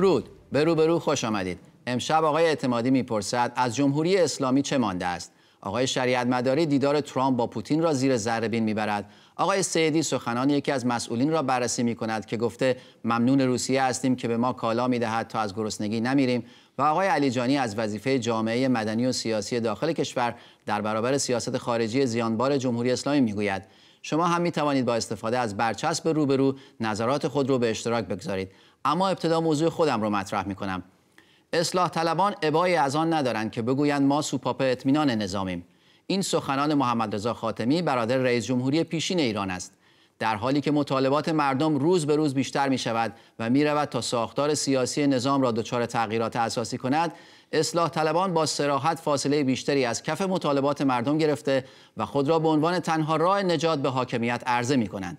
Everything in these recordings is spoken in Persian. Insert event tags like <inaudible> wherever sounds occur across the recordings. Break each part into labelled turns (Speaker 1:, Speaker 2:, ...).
Speaker 1: برو به برو خوش آمدید امشب آقای اعتمادی میپرسد از جمهوری اسلامی چه مانده است آقای شریعت مداری دیدار ترامپ با پوتین را زیر ذره بین میبرد آقای سیدی سخنان یکی از مسئولین را بررسی می کند که گفته ممنون روسیه هستیم که به ما کالا میدهد تا از گرسنگی نمیریم و آقای علیجانی از وظیفه جامعه مدنی و سیاسی داخل کشور در برابر سیاست خارجی زیانبار جمهوری اسلامی میگوید شما هم می توانید با استفاده از برچسب روبرو نظرات خود رو به اشتراک بگذارید اما ابتدا موضوع خودم رو مطرح میکنم اصلاح طلبان ابایی از آن ندارند که بگویند ما سوپاپ اطمینان نظامیم این سخنان محمد رضا خاتمی برادر رئیس جمهوری پیشین ایران است در حالی که مطالبات مردم روز به روز بیشتر می شود و می رود تا ساختار سیاسی نظام را دچار تغییرات اساسی کند اصلاح طلبان با سراحت فاصله بیشتری از کف مطالبات مردم گرفته و خود را به عنوان تنها راه نجات به حاکمیت عرضه می کنند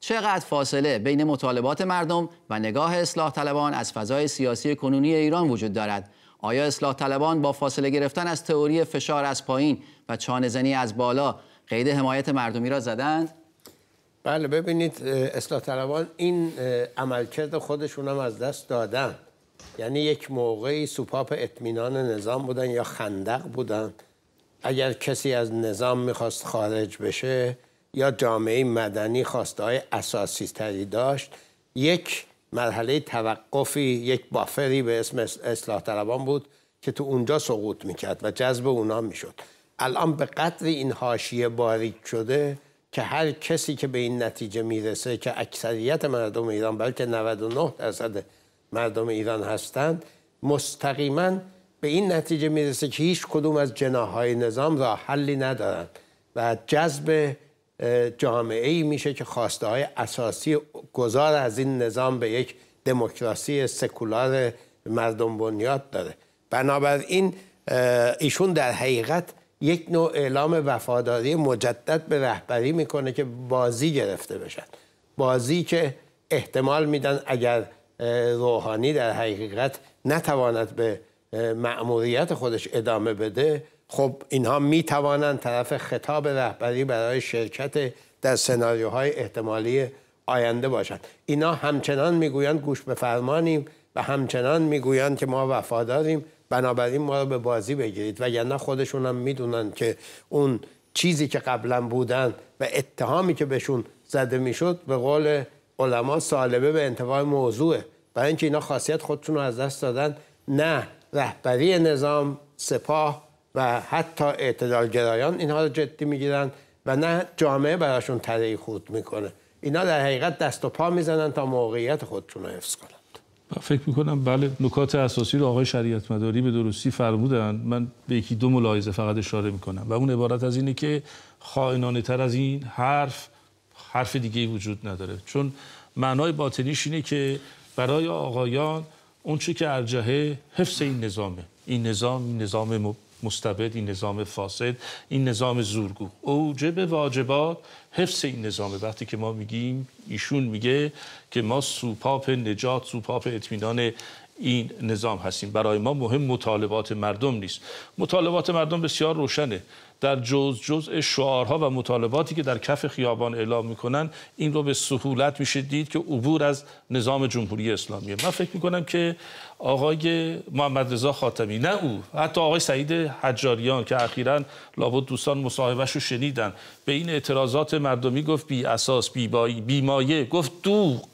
Speaker 1: چقدر فاصله بین مطالبات مردم و نگاه اصلاح طلبان از فضای سیاسی کنونی ایران وجود دارد آیا اصلاح طلبان با فاصله گرفتن از تئوری فشار از پایین و چانهزنی از بالا قید حمایت مردمی را زدند بله ببینید اصلاح طلبان این عملکرد خودشون
Speaker 2: هم از دست دادن یعنی یک موقعی سوپاپ اطمینان نظام بودن یا خندق بودن اگر کسی از نظام میخواست خارج بشه یا جامعه مدنی خواستای های اساسی تری داشت یک مرحله توقفی یک بافری به اسم اصلاح طلبان بود که تو اونجا سقوط میکرد و جذب اونا میشد الان به قدر این حاشیه باریک شده که هر کسی که به این نتیجه میرسه که اکثریت مردم ایران بلکه 99 درصد مردم ایران هستند مستقیما به این نتیجه میرسه که هیچ کدوم از جناهای نظام را حلی ندارند و جذب جامعه ای میشه که خواسته های اساسی گذار از این نظام به یک دموکراسی سکولار مردم بنیاد داره بنابراین ایشون در حقیقت یک نوع اعلام وفاداری مجدد به رهبری میکنه که بازی گرفته بشن بازی که احتمال میدن اگر روحانی در حقیقت نتواند به مأموریت خودش ادامه بده خب اینها می توانند طرف خطاب رهبری برای شرکت در سناریوهای احتمالی آینده باشند اینا همچنان میگویند گوش به فرمانیم و همچنان میگویند که ما وفاداریم بنابراین ما رو به بازی بگیرید وگرنه خودشون هم میدونن که اون چیزی که قبلا بودن و اتهامی که بهشون زده میشد به قول علما سالبه به انتفاع موضوعه برای اینکه اینا خاصیت خودشون رو از دست دادن نه رهبری نظام سپاه و حتی اعتدال گرایان اینها رو جدی میگیرن و نه جامعه براشون تری خود میکنه اینا در حقیقت دست و پا میزنن تا موقعیت خودشون رو حفظ کنن
Speaker 3: فکر میکنم بله نکات اساسی رو آقای شریعت مداری به درستی فرمودن من به یکی دو ملاحظه فقط اشاره میکنم و اون عبارت از اینه که خائنانه تر از این حرف حرف دیگه وجود نداره چون معنای باطنیش اینه که برای آقایان اون چی که ارجحه حفظ این نظامه این نظام نظام مستبد این نظام فاسد این نظام زورگو اوجب واجبات حفظ این نظامه وقتی که ما میگیم ایشون میگه که ما سوپاپ نجات سوپاپ اطمینان این نظام هستیم برای ما مهم مطالبات مردم نیست مطالبات مردم بسیار روشنه در جز جزء شعارها و مطالباتی که در کف خیابان اعلام میکنن این رو به سهولت میشه دید که عبور از نظام جمهوری اسلامی. من فکر میکنم که آقای محمد رضا خاتمی نه او حتی آقای سعید حجاریان که اخیرا لابد دوستان مصاحبهش رو شنیدن به این اعتراضات مردمی گفت بی اساس بی بایی بی مایه گفت دوغ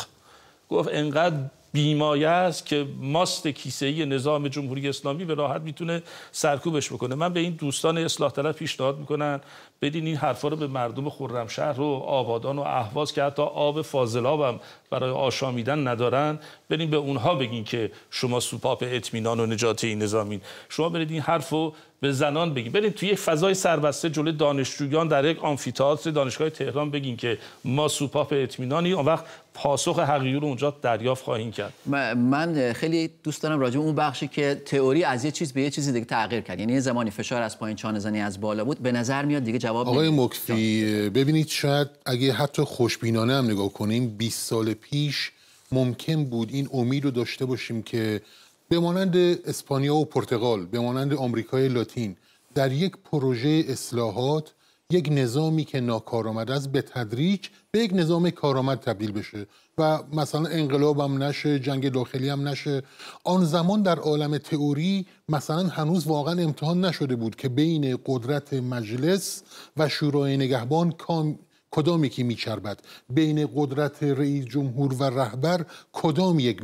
Speaker 3: گفت انقدر بیمایه است که ماست کیسه ای نظام جمهوری اسلامی به راحت میتونه سرکوبش بکنه من به این دوستان اصلاح طلب پیشنهاد میکنم بدین این حرفا رو به مردم خرمشهر و آبادان و اهواز که حتی آب فاضلاب هم برای آشامیدن ندارن بدین به اونها بگین که شما سوپاپ اطمینان و نجات این نظامین شما برید این حرف رو به زنان بگین برید توی یک فضای سربسته جلوی دانشجویان در یک آمفی‌تئاتر دانشگاه تهران بگین که ما سوپاپ اطمینانی اون وقت پاسخ حقیقی رو اونجا دریافت خواهیم کرد
Speaker 1: من خیلی دوست دارم راجع اون بخشی که تئوری از یه چیز به یه چیز دیگه تغییر کرد یعنی زمانی فشار از پایین چانه‌زنی از بالا بود به نظر میاد دیگه آقای
Speaker 4: مکفی ببینید شاید اگه حتی خوشبینانه هم نگاه کنیم 20 سال پیش ممکن بود این امید رو داشته باشیم که به مانند اسپانیا و پرتغال به مانند آمریکای لاتین در یک پروژه اصلاحات یک نظامی که ناکارآمد است به تدریج به یک نظام کارآمد تبدیل بشه و مثلا انقلاب هم نشه جنگ داخلی هم نشه آن زمان در عالم تئوری مثلا هنوز واقعا امتحان نشده بود که بین قدرت مجلس و شورای نگهبان کام کدام یکی میچربد بین قدرت رئیس جمهور و رهبر کدام یک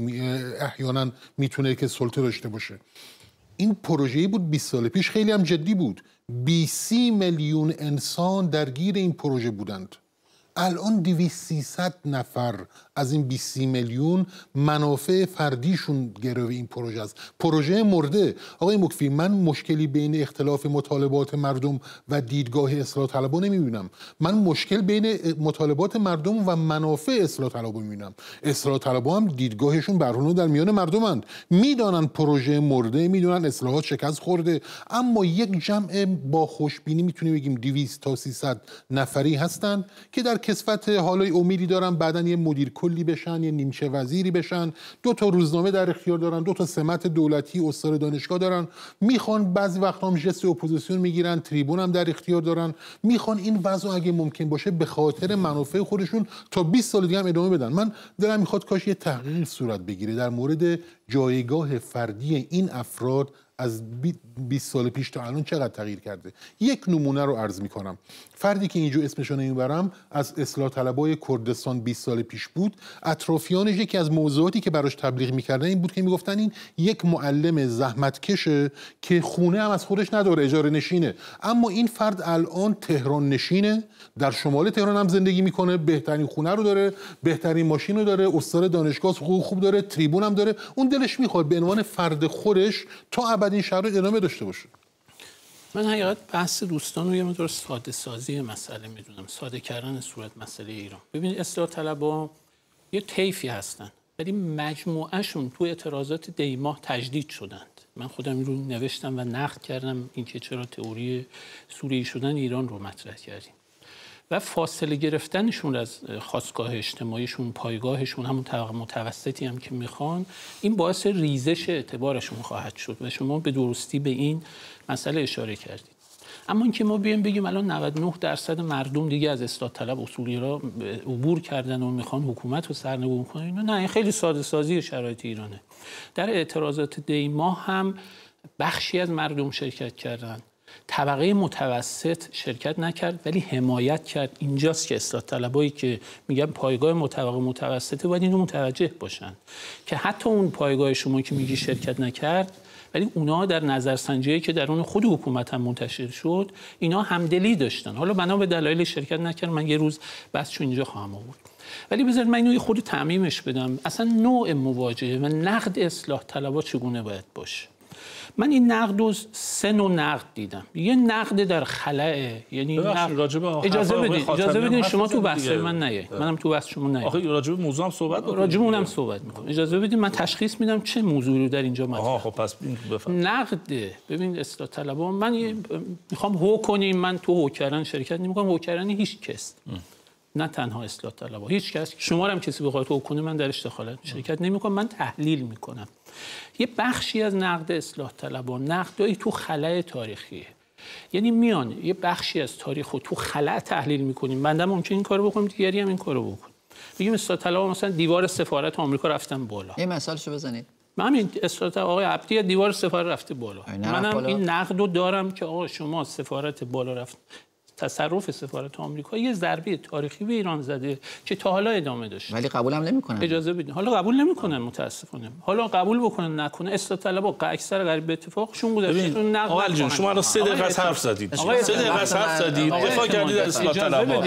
Speaker 4: احیانا میتونه که سلطه داشته باشه این پروژه‌ای بود 20 سال پیش خیلی هم جدی بود 20 میلیون انسان درگیر این پروژه بودند الان 2300 نفر از این 20 میلیون منافع فردیشون گروه این پروژه است پروژه مرده آقای مکفی من مشکلی بین اختلاف مطالبات مردم و دیدگاه اصلاح طلبو نمیبینم من مشکل بین مطالبات مردم و منافع اصلاح طلبو میبینم اصلاح طلبو هم دیدگاهشون اونو در میان مردمند میدانن پروژه مرده میدونن اصلاحات شکست خورده اما یک جمع با خوشبینی میتونیم بگیم 200 تا 300 نفری هستند که در کسفت حالای امیدی دارن بعدا یه مدیر کلی بشن یه نیمچه وزیری بشن دو تا روزنامه در اختیار دارن دو تا سمت دولتی استار دانشگاه دارن میخوان بعضی وقت هم جست اپوزیسیون میگیرن تریبون هم در اختیار دارن میخوان این وضع اگه ممکن باشه به خاطر منافع خودشون تا 20 سال دیگه هم ادامه بدن من دلم میخواد کاش یه تحقیق صورت بگیره در مورد جایگاه فردی این افراد از 20 سال پیش تا الان چقدر تغییر کرده یک نمونه رو عرض می کنم فردی که اینجا اسمش رو نمیبرم از اصلاح طلبای کردستان 20 سال پیش بود اطرافیانش یکی از موضوعاتی که براش تبلیغ میکردن این بود که میگفتن این یک معلم زحمتکشه که خونه هم از خودش نداره اجاره نشینه اما این فرد الان تهران نشینه در شمال تهران هم زندگی میکنه بهترین خونه رو داره بهترین ماشین رو داره استاد دانشگاه خوب خوب داره تریبون هم داره اون دلش میخواد به عنوان فرد خودش تا ابد این شهر رو ادامه داشته باشه
Speaker 5: من حقیقت بحث دوستان رو یه مدار ساده سازی مسئله میدونم ساده کردن صورت مسئله ایران ببینید اصلاح ها یه تیفی هستن ولی مجموعهشون تو اعتراضات دیماه تجدید شدند من خودم رو نوشتم و نقد کردم اینکه چرا تئوری سوریه شدن ایران رو مطرح کردیم و فاصله گرفتنشون از خواستگاه اجتماعیشون پایگاهشون همون طبق متوسطی هم که میخوان این باعث ریزش اعتبارشون خواهد شد و شما به درستی به این مسئله اشاره کردید اما اینکه ما بیایم بگیم الان 99 درصد مردم دیگه از استاد طلب اصولی را عبور کردن و میخوان حکومت رو سرنگون کنن نه این خیلی ساده سازی شرایط ایرانه در اعتراضات ما هم بخشی از مردم شرکت کردند طبقه متوسط شرکت نکرد ولی حمایت کرد اینجاست که اصلاح طلبایی که میگن پایگاه متوقه متوسطه باید اینو متوجه باشن که حتی اون پایگاه شما که میگی شرکت نکرد ولی اونا در نظرسنجی که در اون خود حکومت هم منتشر شد اینا همدلی داشتن حالا بنا به دلایل شرکت نکرد من یه روز بس چون اینجا خواهم آورد ولی بذارید من اینو خود تعمیمش بدم اصلا نوع مواجهه و نقد اصلاح طلبات چگونه باید باشه من این نقد رو سه نوع نقد دیدم یه نقد در خلعه یعنی نقد... اجازه بدین اجازه بدین شما تو بحث من نیه منم تو بحث شما نیه آخه راجب موضوع هم صحبت راجب اونم صحبت میکنم اجازه بدین من تشخیص میدم چه موضوعی رو در اینجا مطرح خب پس بفهم. نقد ببین اصلاح طلبان من میخوام هو کنیم من تو هو کردن شرکت نمیکنم هو کردن هیچ کس نه تنها اصلاح طلب هیچ کس شما هم کسی بخواد تو کنه من در دخالت شرکت نمیکنم من تحلیل می کنم یه بخشی از نقد اصلاح طلبان نقدایی تو خلای تاریخیه یعنی میان یه بخشی از تاریخ تو خلع تحلیل میکنیم بنده ممکن این کارو بکنم دیگری هم این کارو بکنه بگیم اصلاح طلب مثلا دیوار سفارت آمریکا رفتن بالا
Speaker 1: یه مثالشو بزنید
Speaker 5: من این استرات آقای عبدی دیوار سفارت رفته بالا منم این نقد رو دارم که آقا شما سفارت بالا رفت تصرف سفارت آمریکا یه ضربه تاریخی به ایران زده که تا حالا ادامه داشت ولی قبول قبولم نمیکنن اجازه بدین حالا قبول نمیکنن متاسفانه حالا قبول بکنن نکنه اصلاح طلبا اکثر غریب به اتفاقشون گذاشتون نقد آقا جون شما الان 3 دقیقه حرف زدید 3 دقیقه حرف زدید دفاع کردید از اصلاح طلبا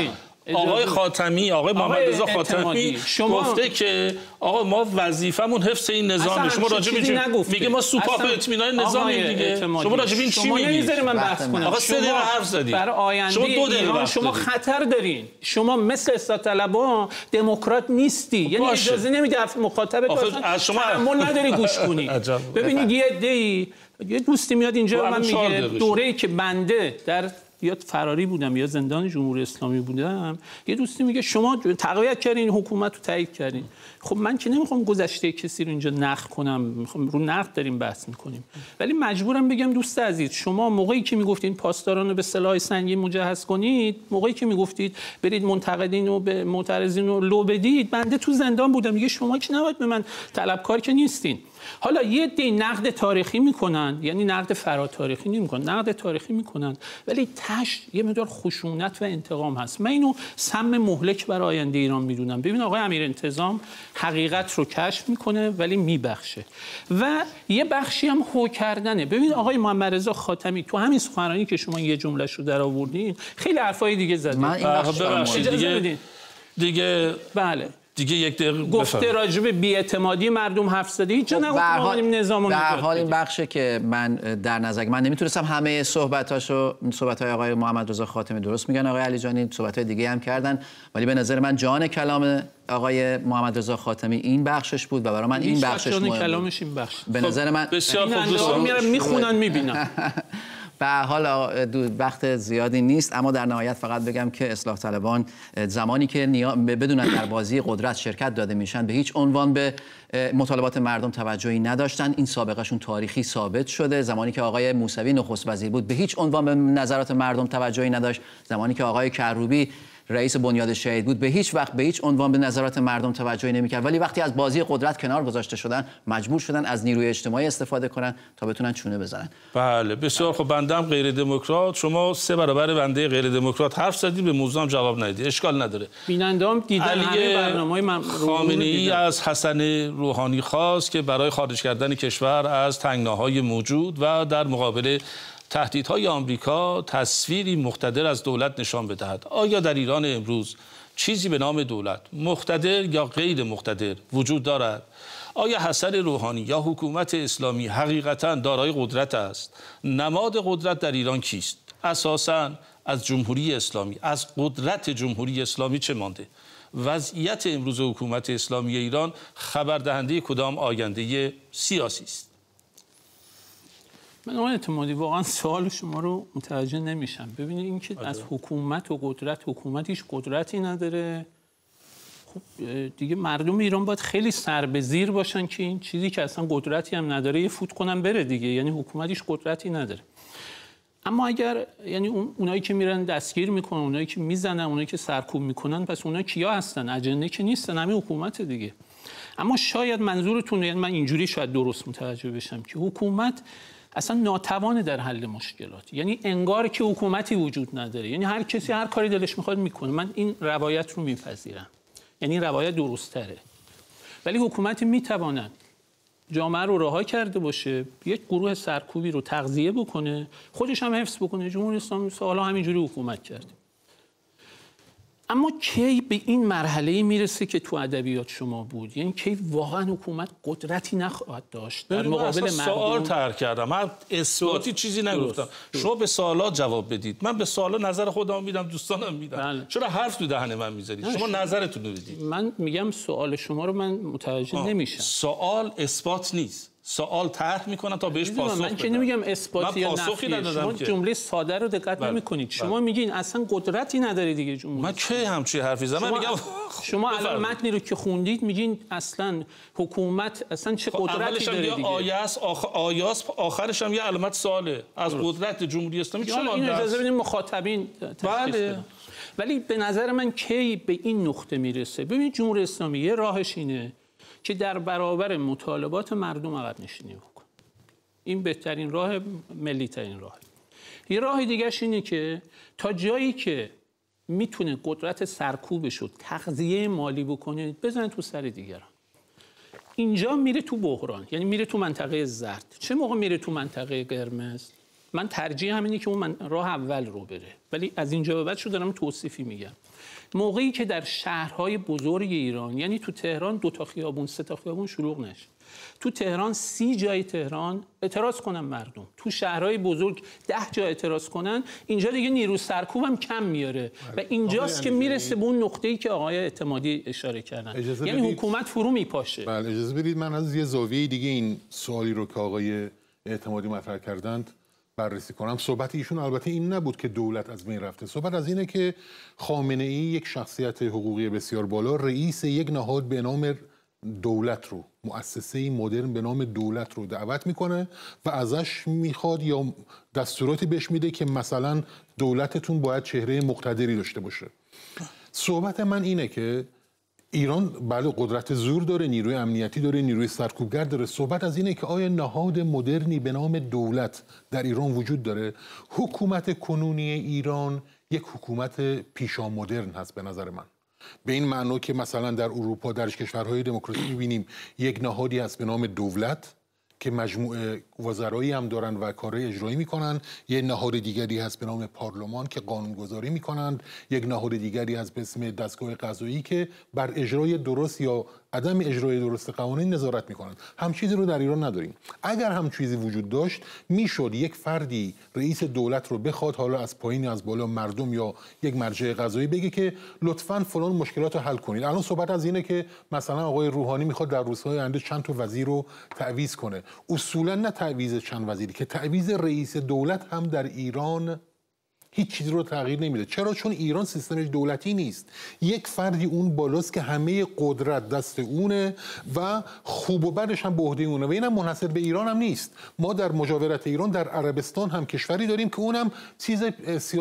Speaker 5: آقای
Speaker 3: خاتمی آقای محمد رضا خاتمی شما گفته که آقا ما وظیفمون حفظ این نظام شما راجع به میگه ما سوپاپ اطمینان نظام دیگه شما راجع به این چی میگید من
Speaker 5: بحث کنم آقا سه دقیقه حرف زدی برای آینده شما دو دقیقه شما خطر دارین شما مثل استاد طلبا دموکرات نیستی خب یعنی اجازه نمیده مخاطب شما تحمل نداری <laughs> گوش کنی ببینید یه دی یه دوستی میاد اینجا خب من میگه دوره‌ای که بنده در یا فراری بودم یا زندان جمهوری اسلامی بودم یه دوستی میگه شما تقویت کردین حکومت رو تایید کردین خب من که نمیخوام گذشته کسی رو اینجا نقد کنم میخوام رو نقد داریم بحث میکنیم ولی مجبورم بگم دوست عزیز شما موقعی که میگفتین پاسداران رو به سلاح سنگین مجهز کنید موقعی که میگفتید برید منتقدین و به معترضین رو لو بدید بنده تو زندان بودم میگه شما که نباید به من طلبکار که نیستین حالا یه دی نقد تاریخی میکنن یعنی نقد فراتاریخی نمیکنن نقد تاریخی میکنن ولی تش یه مدار خشونت و انتقام هست من اینو سم مهلک برای آینده ایران میدونم ببین آقای امیر انتظام حقیقت رو کشف میکنه ولی میبخشه و یه بخشی هم هو کردنه ببین آقای محمد رضا خاتمی تو همین سخنرانی که شما یه جمله رو در آوردین خیلی حرفای دیگه زدین من دیگه,
Speaker 3: دیگه بله دیگه یک دقیقه گفته راجع
Speaker 1: بی بیاعتمادی مردم حرف زده هیچ خب نظام در حال این بخشه که من در نظر من نمیتونستم همه صحبتاشو صحبت های آقای محمد رضا خاتمی درست میگن آقای جانی صحبت های دیگه هم کردن ولی به نظر من جان کلام آقای محمد رضا خاتمی این بخشش بود و برای من این بخشش مهم
Speaker 5: به خب، نظر من بسیار یعنی خوب میخونن
Speaker 1: میبینن <laughs> به حال وقت زیادی نیست اما در نهایت فقط بگم که اصلاح طلبان زمانی که بدونن در بازی قدرت شرکت داده میشن به هیچ عنوان به مطالبات مردم توجهی نداشتن این سابقهشون تاریخی ثابت شده زمانی که آقای موسوی نخست وزیر بود به هیچ عنوان به نظرات مردم توجهی نداشت زمانی که آقای کروبی رئیس بنیاد شهید بود به هیچ وقت به هیچ عنوان به نظرات مردم توجهی نمیکرد ولی وقتی از بازی قدرت کنار گذاشته شدن مجبور شدن از نیروی اجتماعی استفاده کنن تا بتونن چونه بزنن
Speaker 3: بله بسیار خب بندم غیر دموکرات شما سه برابر بنده غیر دموکرات حرف زدید به موضوعم جواب ندید اشکال نداره
Speaker 5: بینندام دیدن همه های من
Speaker 3: از حسن روحانی خواست که برای خارج کردن کشور از تنگناهای موجود و در مقابل تهدیدهای آمریکا تصویری مقتدر از دولت نشان بدهد آیا در ایران امروز چیزی به نام دولت مقتدر یا غیر مقتدر وجود دارد آیا حسن روحانی یا حکومت اسلامی حقیقتا دارای قدرت است نماد قدرت در ایران کیست اساسا از جمهوری اسلامی از قدرت جمهوری اسلامی چه مانده وضعیت امروز حکومت اسلامی ایران خبر دهنده کدام آینده سیاسی است
Speaker 5: من آقای اعتمادی واقعا سوال شما رو متوجه نمیشم ببینید اینکه از آره. حکومت و قدرت حکومتیش قدرتی نداره خب دیگه مردم ایران باید خیلی سر به زیر باشن که این چیزی که اصلا قدرتی هم نداره یه فوت کنم بره دیگه یعنی حکومتیش قدرتی نداره اما اگر یعنی اونایی که میرن دستگیر میکنن اونایی که میزنن اونایی که سرکوب میکنن پس اونا کیا هستن اجنه که نیستن همین حکومت دیگه اما شاید منظورتون یعنی من اینجوری شاید درست متوجه بشم که حکومت اصلا ناتوانه در حل مشکلات یعنی انگار که حکومتی وجود نداره یعنی هر کسی هر کاری دلش میخواد میکنه من این روایت رو میپذیرم یعنی این روایت درست ولی حکومتی میتواند جامعه رو رها کرده باشه یک گروه سرکوبی رو تغذیه بکنه خودش هم حفظ بکنه جمهوری اسلامی سالا همینجوری حکومت کرده اما کی به این مرحله میرسه که تو ادبیات شما بود یعنی کی واقعا حکومت قدرتی نخواهد داشت در مقابل مردم سوال
Speaker 3: ترک کردم من اثباتی چیزی نگفتم شما به سوالات جواب بدید من به سوالا نظر خودم میدم دوستانم میدم بله. چرا حرف تو دهن من میذارید شما نظرتون رو بدید
Speaker 5: من میگم سوال شما رو من متوجه
Speaker 3: نمیشم سوال اثبات نیست سوال طرح میکنن تا بهش پاسخ من که نمیگم اثباتی یا نفی شما جمله ساده رو دقت بله. نمیکنید
Speaker 5: شما بله. میگین اصلا قدرتی نداره دیگه جمهوری من چه همچی حرفی زدم من میگم <laughs> شما الان متنی رو که خوندید میگین اصلا حکومت اصلا چه خب، قدرتی داره دیگه
Speaker 3: آیاس آیاس آخرش هم یه علامت ساله از قدرت جمهوری اسلامی شما... یعنی این اجازه بدید
Speaker 5: مخاطبین بله ولی به نظر من کی به این نقطه میرسه ببینید جمهوری اسلامی یه راهش اینه که در برابر مطالبات مردم عقب نشینی بکن این بهترین راه ملی ترین راه یه راه دیگرش اینه که تا جایی که میتونه قدرت سرکوبش رو تغذیه مالی بکنه بزنه تو سر دیگران اینجا میره تو بحران یعنی میره تو منطقه زرد چه موقع میره تو منطقه قرمز من ترجیح همینی که اون من راه اول رو بره ولی از اینجا به بعد شو دارم توصیفی میگم موقعی که در شهرهای بزرگ ایران یعنی تو تهران دو تا خیابون سه تا خیابون شلوغ نشه تو تهران سی جای تهران اعتراض کنن مردم تو شهرهای بزرگ ده جا اعتراض کنن اینجا دیگه نیرو سرکوب هم کم میاره آره. و اینجاست که میرسه به اون ای که آقای اعتمادی اشاره کردن یعنی
Speaker 4: حکومت فرو میپاشه بله اجازه بدید من از یه زاویه دیگه این سوالی رو که آقای اعتمادی مطرح کردند بررسی کنم صحبت ایشون البته این نبود که دولت از بین رفته صحبت از اینه که خامنه ای یک شخصیت حقوقی بسیار بالا رئیس یک نهاد به نام دولت رو مؤسسه مدرن به نام دولت رو دعوت میکنه و ازش میخواد یا دستوراتی بهش میده که مثلا دولتتون باید چهره مقتدری داشته باشه صحبت من اینه که ایران بله قدرت زور داره نیروی امنیتی داره نیروی سرکوبگر داره صحبت از اینه که آیا نهاد مدرنی به نام دولت در ایران وجود داره حکومت کنونی ایران یک حکومت پیشا مدرن هست به نظر من به این معنی که مثلا در اروپا درش کشورهای دموکراسی می‌بینیم یک نهادی هست به نام دولت که مجموعه وزرایی هم دارن و کارهای اجرایی میکنن یه نهاد دیگری هست به نام پارلمان که قانونگذاری میکنند یک نهاد دیگری هست به اسم دستگاه قضایی که بر اجرای درست یا عدم اجرای درست قوانین نظارت میکنند هم چیزی رو در ایران نداریم اگر هم چیزی وجود داشت میشد یک فردی رئیس دولت رو بخواد حالا از پایین از بالا مردم یا یک مرجع قضایی بگه که لطفا فلان مشکلات رو حل کنید الان صحبت از اینه که مثلا آقای روحانی میخواد در روزهای آینده چند تا وزیر رو تعویض کنه اصولا نه تعویض چند وزیری که تعویض رئیس دولت هم در ایران هیچ چیزی رو تغییر نمیده چرا چون ایران سیستمش دولتی نیست یک فردی اون بالاست که همه قدرت دست اونه و خوب و بدش هم به عهده اونه و اینم منحصر به ایران هم نیست ما در مجاورت ایران در عربستان هم کشوری داریم که اونم چیز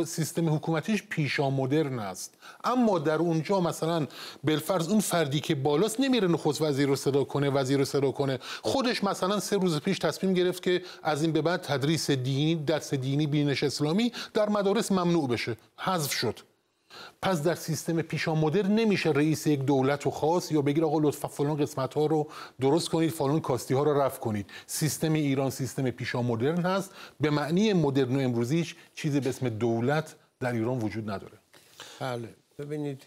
Speaker 4: سیستم حکومتیش پیشا مدرن است اما در اونجا مثلا بلفرض اون فردی که بالاست نمیره نخست وزیر رو صدا کنه وزیر رو صدا کنه خودش مثلا سه روز پیش تصمیم گرفت که از این به بعد تدریس دینی درس دینی بینش اسلامی در مدارس تونست ممنوع بشه حذف شد پس در سیستم پیشا مدر نمیشه رئیس یک دولت و خاص یا بگیر آقا لطفا فلان قسمت ها رو درست کنید فلان کاستی ها رو رفع کنید سیستم ایران سیستم پیشا مدرن هست به معنی مدرن و امروزیش چیزی به اسم دولت در ایران وجود نداره
Speaker 2: بله ببینید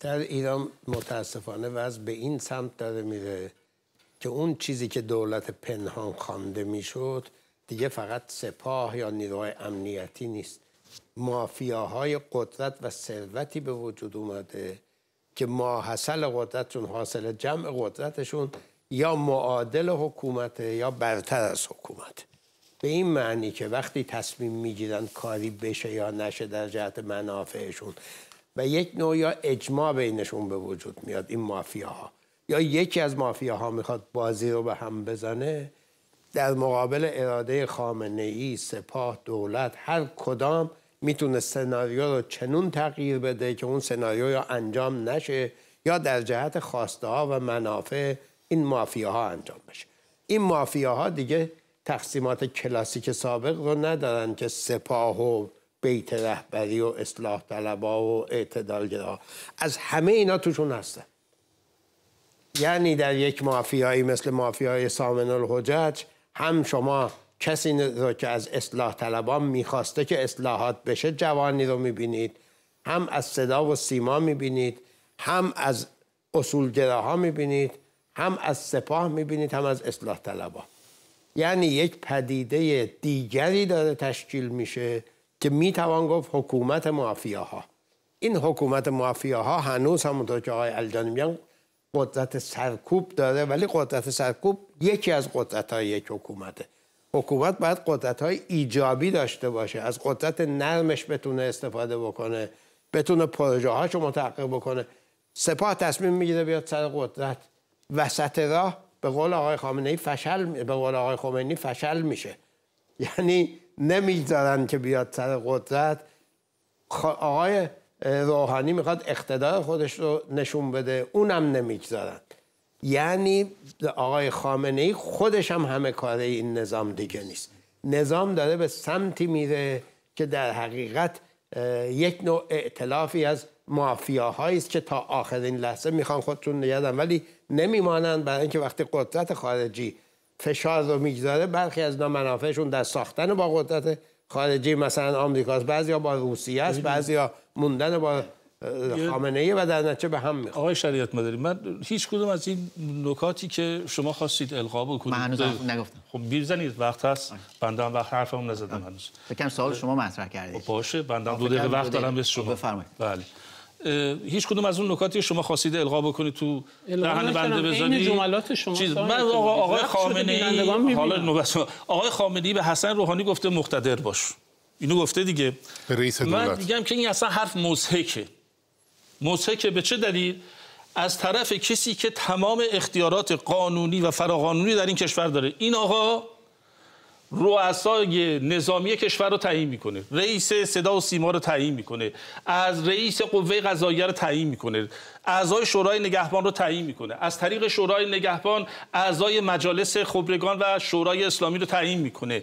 Speaker 2: در ایران متاسفانه وضع به این سمت داره میره که اون چیزی که دولت پنهان خوانده میشد دیگه فقط سپاه یا نیروهای امنیتی نیست مافیاهای قدرت و ثروتی به وجود اومده که ماحصل قدرتشون حاصل جمع قدرتشون یا معادل حکومت یا برتر از حکومت به این معنی که وقتی تصمیم میگیرن کاری بشه یا نشه در جهت منافعشون و یک نوع یا اجماع بینشون به وجود میاد این مافیاها یا یکی از مافیاها میخواد بازی رو به هم بزنه در مقابل اراده خامنه ای سپاه دولت هر کدام میتونه سناریو رو چنون تغییر بده که اون سناریو یا انجام نشه یا در جهت خواسته ها و منافع این مافیاها انجام بشه این مافیاها دیگه تقسیمات کلاسیک سابق رو ندارن که سپاه و بیت رهبری و اصلاح طلبا و ها از همه اینا توشون هستن یعنی در یک مافیایی مثل مافیای سامن الحجج هم شما کسی رو که از اصلاح طلبان میخواسته که اصلاحات بشه جوانی رو میبینید هم از صدا و سیما میبینید هم از ها میبینید هم از سپاه میبینید هم از اصلاح طلبان یعنی یک پدیده دیگری داره تشکیل میشه که میتوان گفت حکومت مافیاها این حکومت مافیاها هنوز همونطور که آقای الجانی میگن قدرت سرکوب داره ولی قدرت سرکوب یکی از قدرت های یک حکومته حکومت باید قدرت های ایجابی داشته باشه از قدرت نرمش بتونه استفاده بکنه بتونه پروژه هاشو متحقق بکنه سپاه تصمیم میگیره بیاد سر قدرت وسط راه به قول آقای خامنه ای فشل به قول آقای خمینی فشل میشه یعنی نمیذارن که بیاد سر قدرت آقای روحانی میخواد اقتدار خودش رو نشون بده اونم نمیگذارن یعنی آقای خامنه ای خودش هم همه کاره این نظام دیگه نیست نظام داره به سمتی میره که در حقیقت یک نوع اعتلافی از مافیاهایی است که تا آخرین لحظه میخوان خودشون نگردن ولی نمیمانند برای اینکه وقتی قدرت خارجی فشار رو میگذاره برخی از نامنافعشون در ساختن با قدرت خارجی مثلا آمریکاست بعضیا با روسیه است بعضیا موندن با خامنه ای و
Speaker 3: در نتیجه به هم میخواد آقای شریعت مداری من هیچ کدوم از این نکاتی که شما خواستید القا بکنید من هنوز نگفتم خب بیرزنید وقت هست آره. بنده هم وقت حرفم نزدم هنوز فکر سوال شما
Speaker 1: مطرح کردید
Speaker 3: خب باشه بنده دو دقیقه وقت دارم به شما خب بفرمایید بله هیچ کدوم از اون نکاتی شما خواستید القا بکنید تو دهن بنده بذاری جملات شما چیز من آقا آقای خامنه ای حالا نوبت آقای خامنه ای به حسن روحانی گفته مقتدر باش اینو گفته دیگه رئیس دولت من میگم که این اصلا حرف مضحکه مضحکه به چه دلیل از طرف کسی که تمام اختیارات قانونی و فراقانونی در این کشور داره این آقا رؤسای نظامی کشور رو تعیین میکنه رئیس صدا و سیما رو تعیین میکنه از رئیس قوه قضاییه رو تعیین میکنه اعضای شورای نگهبان رو تعیین میکنه از طریق شورای نگهبان اعضای مجالس خبرگان و شورای اسلامی رو تعیین میکنه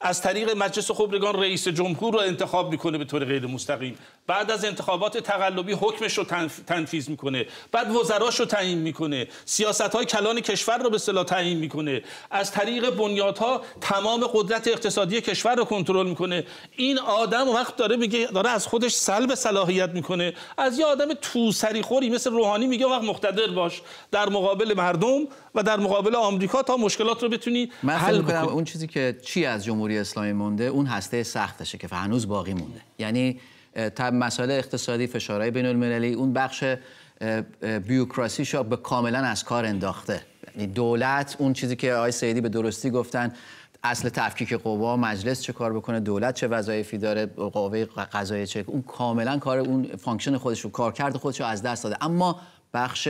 Speaker 3: از طریق مجلس خبرگان رئیس جمهور رو انتخاب میکنه به طور غیر مستقیم بعد از انتخابات تقلبی حکمش رو تنفیذ میکنه بعد وزراش رو تعیین میکنه سیاست های کلان کشور رو به صلاح تعیین میکنه از طریق بنیادها تمام قدرت اقتصادی کشور رو کنترل میکنه این آدم وقت داره میگه داره از خودش سلب صلاحیت میکنه از یه آدم توسری خوری مثل روحانی میگه وقت مقتدر باش در مقابل مردم و در مقابل آمریکا تا مشکلات رو بتونی من حل میکنم اون
Speaker 1: چیزی که چی از جمهوری اسلامی مونده اون هسته سختشه که هنوز باقی مونده یعنی مسائل اقتصادی فشارهای بین المللی اون بخش بیوکراسیش به کاملا از کار انداخته یعنی دولت اون چیزی که آقای سیدی به درستی گفتن اصل تفکیک قوا مجلس چه کار بکنه دولت چه وظایفی داره قوه قضایه چه اون کاملا کار اون فانکشن خودش رو کارکرد خودش رو از دست داده اما بخش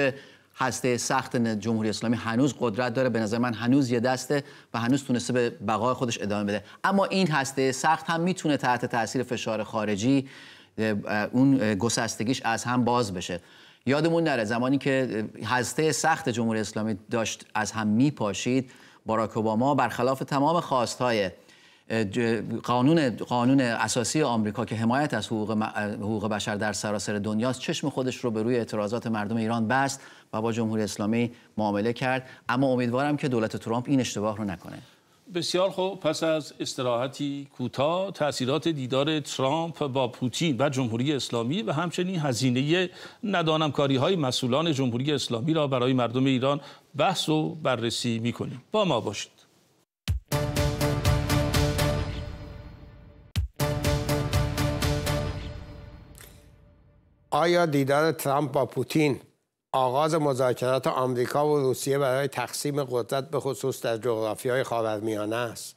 Speaker 1: هسته سخت جمهوری اسلامی هنوز قدرت داره به نظر من هنوز یه دسته و هنوز تونسته به بقای خودش ادامه بده اما این هسته سخت هم میتونه تحت تاثیر فشار خارجی اون گسستگیش از هم باز بشه یادمون نره زمانی که هسته سخت جمهوری اسلامی داشت از هم میپاشید باراک اوباما برخلاف تمام خواستهای قانون قانون اساسی آمریکا که حمایت از حقوق, حقوق بشر در سراسر دنیاست چشم خودش رو به روی اعتراضات مردم ایران بست و با جمهوری اسلامی معامله کرد اما امیدوارم که دولت ترامپ این اشتباه رو نکنه
Speaker 3: بسیار خوب پس از استراحتی کوتاه تاثیرات دیدار ترامپ با پوتین و جمهوری اسلامی و همچنین هزینه ندانم کاری های مسئولان جمهوری اسلامی را برای مردم ایران بحث و بررسی میکنیم با ما باشید
Speaker 2: آیا دیدار ترامپ با پوتین آغاز مذاکرات آمریکا و روسیه برای تقسیم قدرت به خصوص در های خاورمیانه است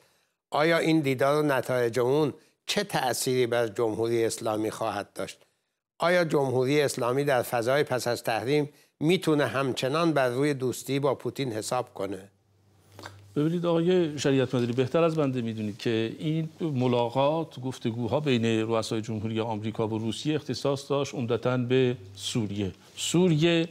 Speaker 2: آیا این دیدار و نتایج اون چه تأثیری بر جمهوری اسلامی خواهد داشت آیا جمهوری اسلامی در فضای پس از تحریم میتونه همچنان بر روی دوستی با پوتین حساب کنه
Speaker 3: ببینید آقای شریعت مدری بهتر از بنده میدونید که این ملاقات گفتگوها بین رؤسای جمهوری آمریکا و روسیه اختصاص داشت عمدتا به سوریه سوریه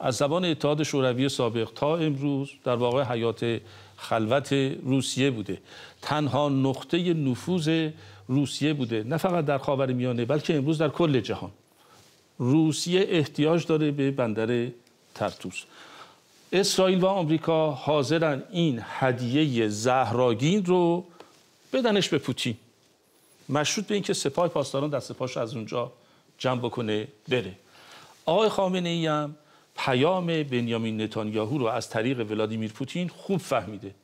Speaker 3: از زبان اتحاد شوروی سابق تا امروز در واقع حیات خلوت روسیه بوده تنها نقطه نفوذ روسیه بوده نه فقط در خاور میانه بلکه امروز در کل جهان روسیه احتیاج داره به بندر ترتوس اسرائیل و آمریکا حاضرن این هدیه زهراگین رو بدنش به پوتین مشروط به اینکه سپاه پاسداران دست پاش از اونجا جمع بکنه بره آقای خامنه ای هم پیام بنیامین نتانیاهو رو از طریق ولادیمیر پوتین خوب فهمیده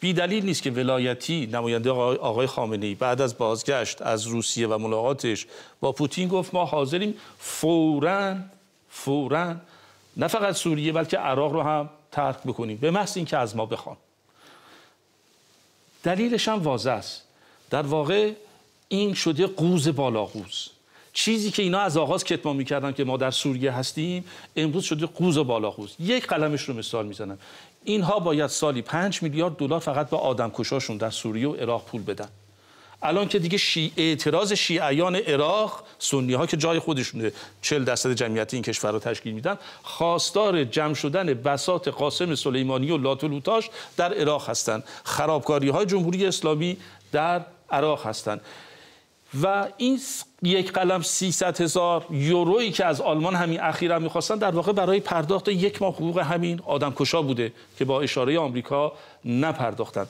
Speaker 3: بی دلیل نیست که ولایتی نماینده آقای خامنه ای بعد از بازگشت از روسیه و ملاقاتش با پوتین گفت ما حاضریم فوراً فوراً نه فقط سوریه بلکه عراق رو هم ترک بکنیم به محض اینکه از ما بخوان دلیلش هم واضح است در واقع این شده قوز بالا قوز چیزی که اینا از آغاز کتمان میکردن که ما در سوریه هستیم امروز شده قوز و بالا قوز یک قلمش رو مثال میزنم اینها باید سالی 5 میلیارد دلار فقط به آدمکشاشون در سوریه و عراق پول بدن الان که دیگه شی... اعتراض شیعیان عراق سنی ها که جای خودشونه چل درصد جمعیت این کشور رو تشکیل میدن خواستار جمع شدن بسات قاسم سلیمانی و لاتولوتاش در عراق هستند خرابکاری های جمهوری اسلامی در عراق هستند و این یک قلم 300 هزار یورویی که از آلمان همین اخیرا هم میخواستن در واقع برای پرداخت یک ماه حقوق همین آدمکشا بوده که با اشاره آمریکا نپرداختند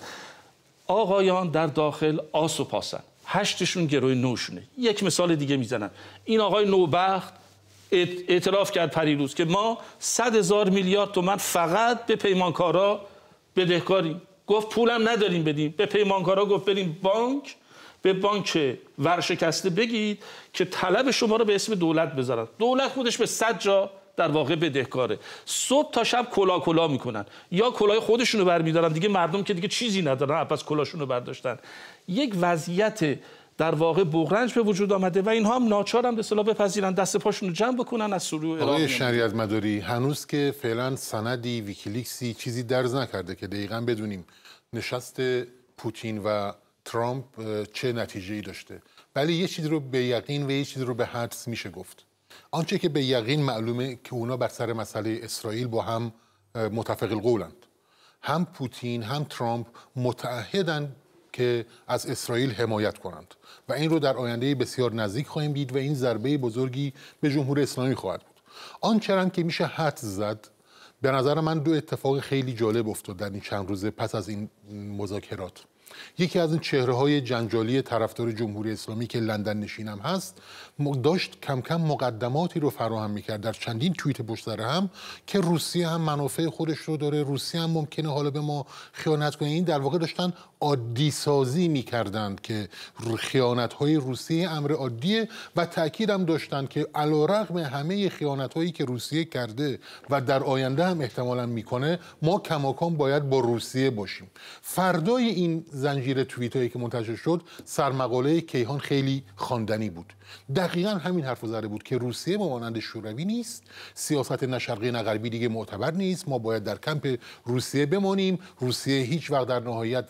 Speaker 3: آقایان در داخل آس و پاسن هشتشون گروه نوشونه یک مثال دیگه میزنن این آقای نوبخت اعتراف کرد پریروز که ما صد هزار میلیارد تومن فقط به پیمانکارا بدهکاریم گفت پولم نداریم بدیم به پیمانکارا گفت بریم بانک به بانک ورشکسته بگید که طلب شما رو به اسم دولت بذارن دولت خودش به صد جا در واقع بدهکاره صبح تا شب کلا کلا میکنن یا کلاه خودشون رو برمیدارن دیگه مردم که دیگه چیزی ندارن پس کلاشون رو برداشتن یک وضعیت در واقع بغرنج به وجود آمده و اینها هم ناچارم به صلاح بپذیرن دست پاشون رو جمع بکنن از و ایران آقای
Speaker 4: شریعت مداری هنوز که فعلا سندی ویکیلیکسی چیزی درز نکرده که دقیقا بدونیم نشست پوتین و ترامپ چه نتیجه ای داشته ولی بله، یه چیزی رو به یقین و یه چیزی رو به حدس میشه گفت آنچه که به یقین معلومه که اونا بر سر مسئله اسرائیل با هم متفق القولند هم پوتین هم ترامپ متعهدند که از اسرائیل حمایت کنند و این رو در آینده بسیار نزدیک خواهیم دید و این ضربه بزرگی به جمهور اسلامی خواهد بود آنچه که میشه حد زد به نظر من دو اتفاق خیلی جالب افتاد در این چند روزه پس از این مذاکرات یکی از این چهره های جنجالی طرفدار جمهوری اسلامی که لندن نشینم هست داشت کم کم مقدماتی رو فراهم میکرد در چندین توییت پشت سر هم که روسیه هم منافع خودش رو داره روسیه هم ممکنه حالا به ما خیانت کنه این یعنی در واقع داشتن عادی سازی میکردند که خیانت های روسیه امر عادیه و تاکید هم داشتند که علیرغم همه خیانت هایی که روسیه کرده و در آینده هم احتمالا میکنه ما کماکان باید با روسیه باشیم فردای این زنجیره توییت هایی که منتشر شد سرمقاله کیهان خیلی خواندنی بود دقیقا همین حرف زده بود که روسیه مانند شوروی نیست سیاست نه شرقی نه غربی دیگه معتبر نیست ما باید در کمپ روسیه بمانیم روسیه هیچ وقت در نهایت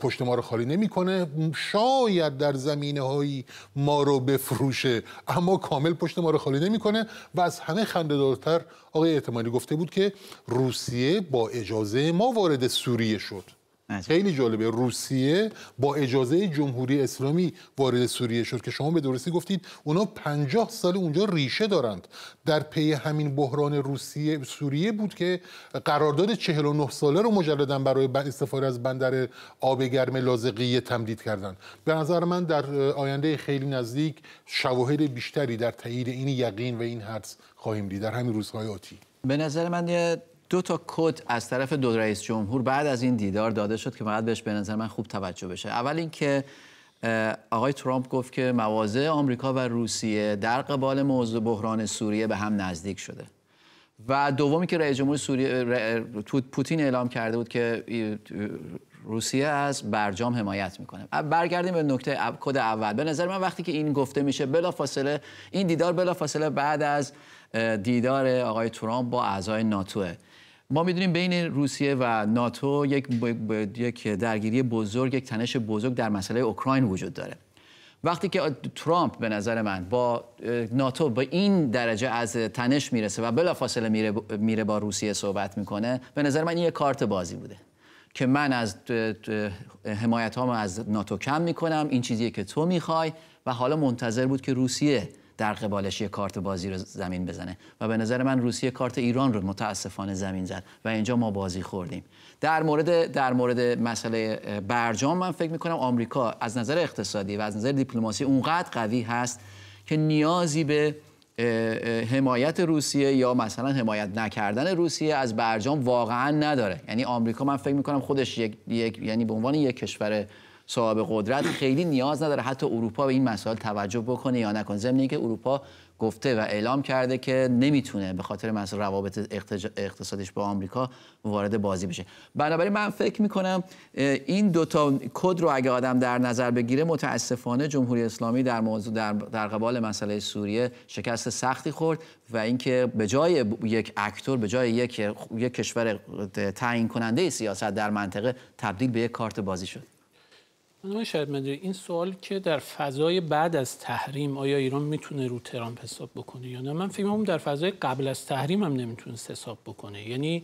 Speaker 4: پشت ما رو خالی نمیکنه شاید در زمینه هایی ما رو بفروشه اما کامل پشت ما رو خالی نمیکنه و از همه خندهدارتر آقای اعتمادی گفته بود که روسیه با اجازه ما وارد سوریه شد بله. خیلی جالبه روسیه با اجازه جمهوری اسلامی وارد سوریه شد که شما به درستی گفتید اونا پنجاه سال اونجا ریشه دارند در پی همین بحران روسیه سوریه بود که قرارداد 49 ساله رو مجددا برای استفاده از بندر آب گرم لازقیه تمدید کردند به نظر من در آینده خیلی نزدیک شواهد بیشتری در تایید این یقین و این حدس خواهیم دید در همین روزهای آتی به نظر من یه
Speaker 1: دو تا کد از طرف دو رئیس جمهور بعد از این دیدار داده شد که باید بهش به نظر من خوب توجه بشه اول اینکه آقای ترامپ گفت که مواضع آمریکا و روسیه در قبال موضوع بحران سوریه به هم نزدیک شده و دومی که رئیس جمهور سوریه پوتین اعلام کرده بود که روسیه از برجام حمایت میکنه برگردیم به نکته کد اول به نظر من وقتی که این گفته میشه فاصله این دیدار فاصله بعد از دیدار آقای ترامپ با اعضای ناتوه ما میدونیم بین روسیه و ناتو یک, یک درگیری بزرگ یک تنش بزرگ در مسئله اوکراین وجود داره وقتی که ترامپ به نظر من با ناتو به این درجه از تنش میرسه و بلافاصله میره میره با روسیه صحبت میکنه به نظر من این یه کارت بازی بوده که من از حمایت از ناتو کم میکنم این چیزیه که تو میخوای و حالا منتظر بود که روسیه در قبالش یه کارت بازی رو زمین بزنه و به نظر من روسیه کارت ایران رو متاسفانه زمین زد و اینجا ما بازی خوردیم در مورد در مورد مسئله برجام من فکر میکنم آمریکا از نظر اقتصادی و از نظر دیپلماسی اونقدر قوی هست که نیازی به حمایت روسیه یا مثلا حمایت نکردن روسیه از برجام واقعا نداره یعنی آمریکا من فکر میکنم خودش یک یعنی به عنوان یک کشور صاحب قدرت خیلی نیاز نداره حتی اروپا به این مسائل توجه بکنه یا نکنه ضمن اینکه اروپا گفته و اعلام کرده که نمیتونه به خاطر مسائل روابط اقتصادش اقتصادیش با آمریکا وارد بازی بشه بنابراین من فکر میکنم این دوتا کد رو اگه آدم در نظر بگیره متاسفانه جمهوری اسلامی در موضوع در, قبال مسئله سوریه شکست سختی خورد و اینکه به جای یک اکتور به جای یک, یک کشور تعیین کننده سیاست در منطقه تبدیل به یک کارت بازی شد
Speaker 5: شاید این سوال که در فضای بعد از تحریم آیا ایران میتونه رو ترامپ حساب بکنه یا نه من فکر می‌کنم در فضای قبل از تحریم هم نمیتونه حساب بکنه یعنی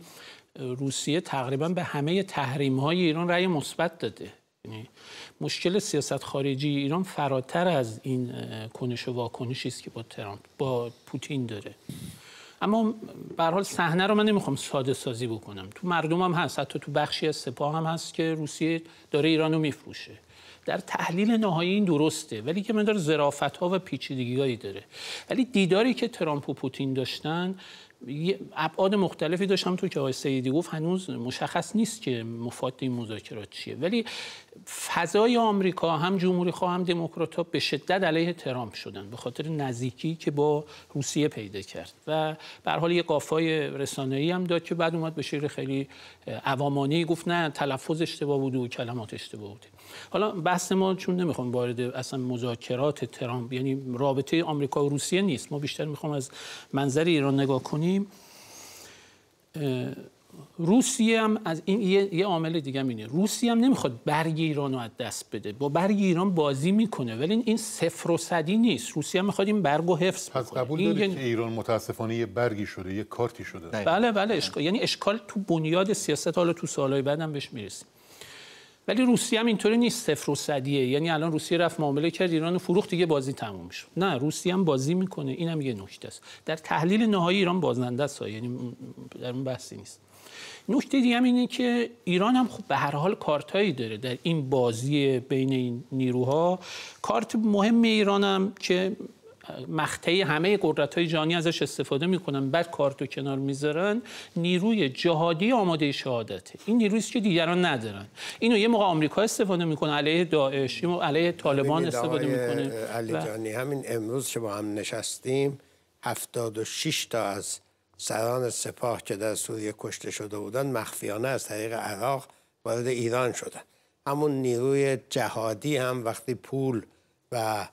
Speaker 5: روسیه تقریبا به همه تحریم های ایران رأی مثبت داده یعنی مشکل سیاست خارجی ایران فراتر از این کنش و واکنشی است که با ترامپ با پوتین داره اما به حال صحنه رو من نمیخوام ساده سازی بکنم تو مردم هم هست حتی تو بخشی از سپاه هم هست که روسیه داره ایرانو میفروشه در تحلیل نهایی این درسته ولی که مقدار زرافت ها و پیچیدگیهایی داره ولی دیداری که ترامپ و پوتین داشتن ابعاد مختلفی داشت تو که آقای سیدی گفت هنوز مشخص نیست که مفاد این مذاکرات چیه ولی فضای آمریکا هم جمهوری خواه هم دموکرات ها به شدت علیه ترامپ شدن به خاطر نزدیکی که با روسیه پیدا کرد و به حال یه قافای رسانه‌ای هم داد که بعد اومد به شکل خیلی عوامانه گفت نه تلفظ اشتباه بود و کلمات اشتباه بود حالا بحث ما چون نمیخوام وارد اصلا مذاکرات ترامپ یعنی رابطه آمریکا و روسیه نیست ما بیشتر میخوام از منظر ایران نگاه کنیم روسیه هم از این یه عامل دیگه اینه روسیه هم نمیخواد برگ ایران رو از دست بده با برگ ایران بازی میکنه ولی این صفر و صدی نیست روسیه هم میخواد این برگ رو حفظ پس قبول یعنی که
Speaker 4: ایران متاسفانه یه برگی شده یه کارتی شده
Speaker 5: بله بله اشکال. یعنی اشکال تو بنیاد سیاست حالا تو سالهای بعدم بهش میرسیم ولی روسیه هم اینطوری نیست صفر و صدیه یعنی الان روسیه رفت معامله کرد ایران و فروخت دیگه بازی تموم شد نه روسیه هم بازی میکنه اینم یه نکته است در تحلیل نهایی ایران بازنده است یعنی در اون بحثی نیست نکته دیگه هم اینه که ایران هم خب به هر حال کارتایی داره در این بازی بین این نیروها کارت مهم ایران هم که مخته همه قدرت های جانی ازش استفاده میکنن بعد کارتو کنار میذارن نیروی جهادی آماده شهادته این نیرویی که دیگران ندارن اینو یه موقع آمریکا استفاده میکنه علیه داعش علیه طالبان استفاده میکنه علی جانی
Speaker 2: همین امروز که با هم نشستیم 76 تا از سران سپاه که در سوریه کشته شده بودن مخفیانه از طریق عراق وارد ایران شدن همون نیروی جهادی هم وقتی پول و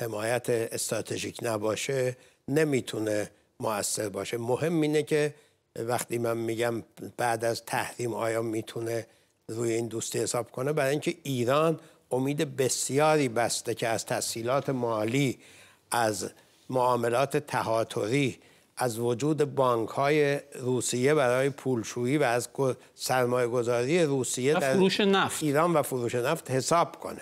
Speaker 2: حمایت استراتژیک نباشه نمیتونه موثر باشه مهم اینه که وقتی من میگم بعد از تحریم آیا میتونه روی این دوستی حساب کنه برای اینکه ایران امید بسیاری بسته که از تسهیلات مالی از معاملات تهاتری از وجود بانک های روسیه برای پولشویی و از سرمایه گذاری روسیه در فروش نفت. ایران و فروش نفت حساب کنه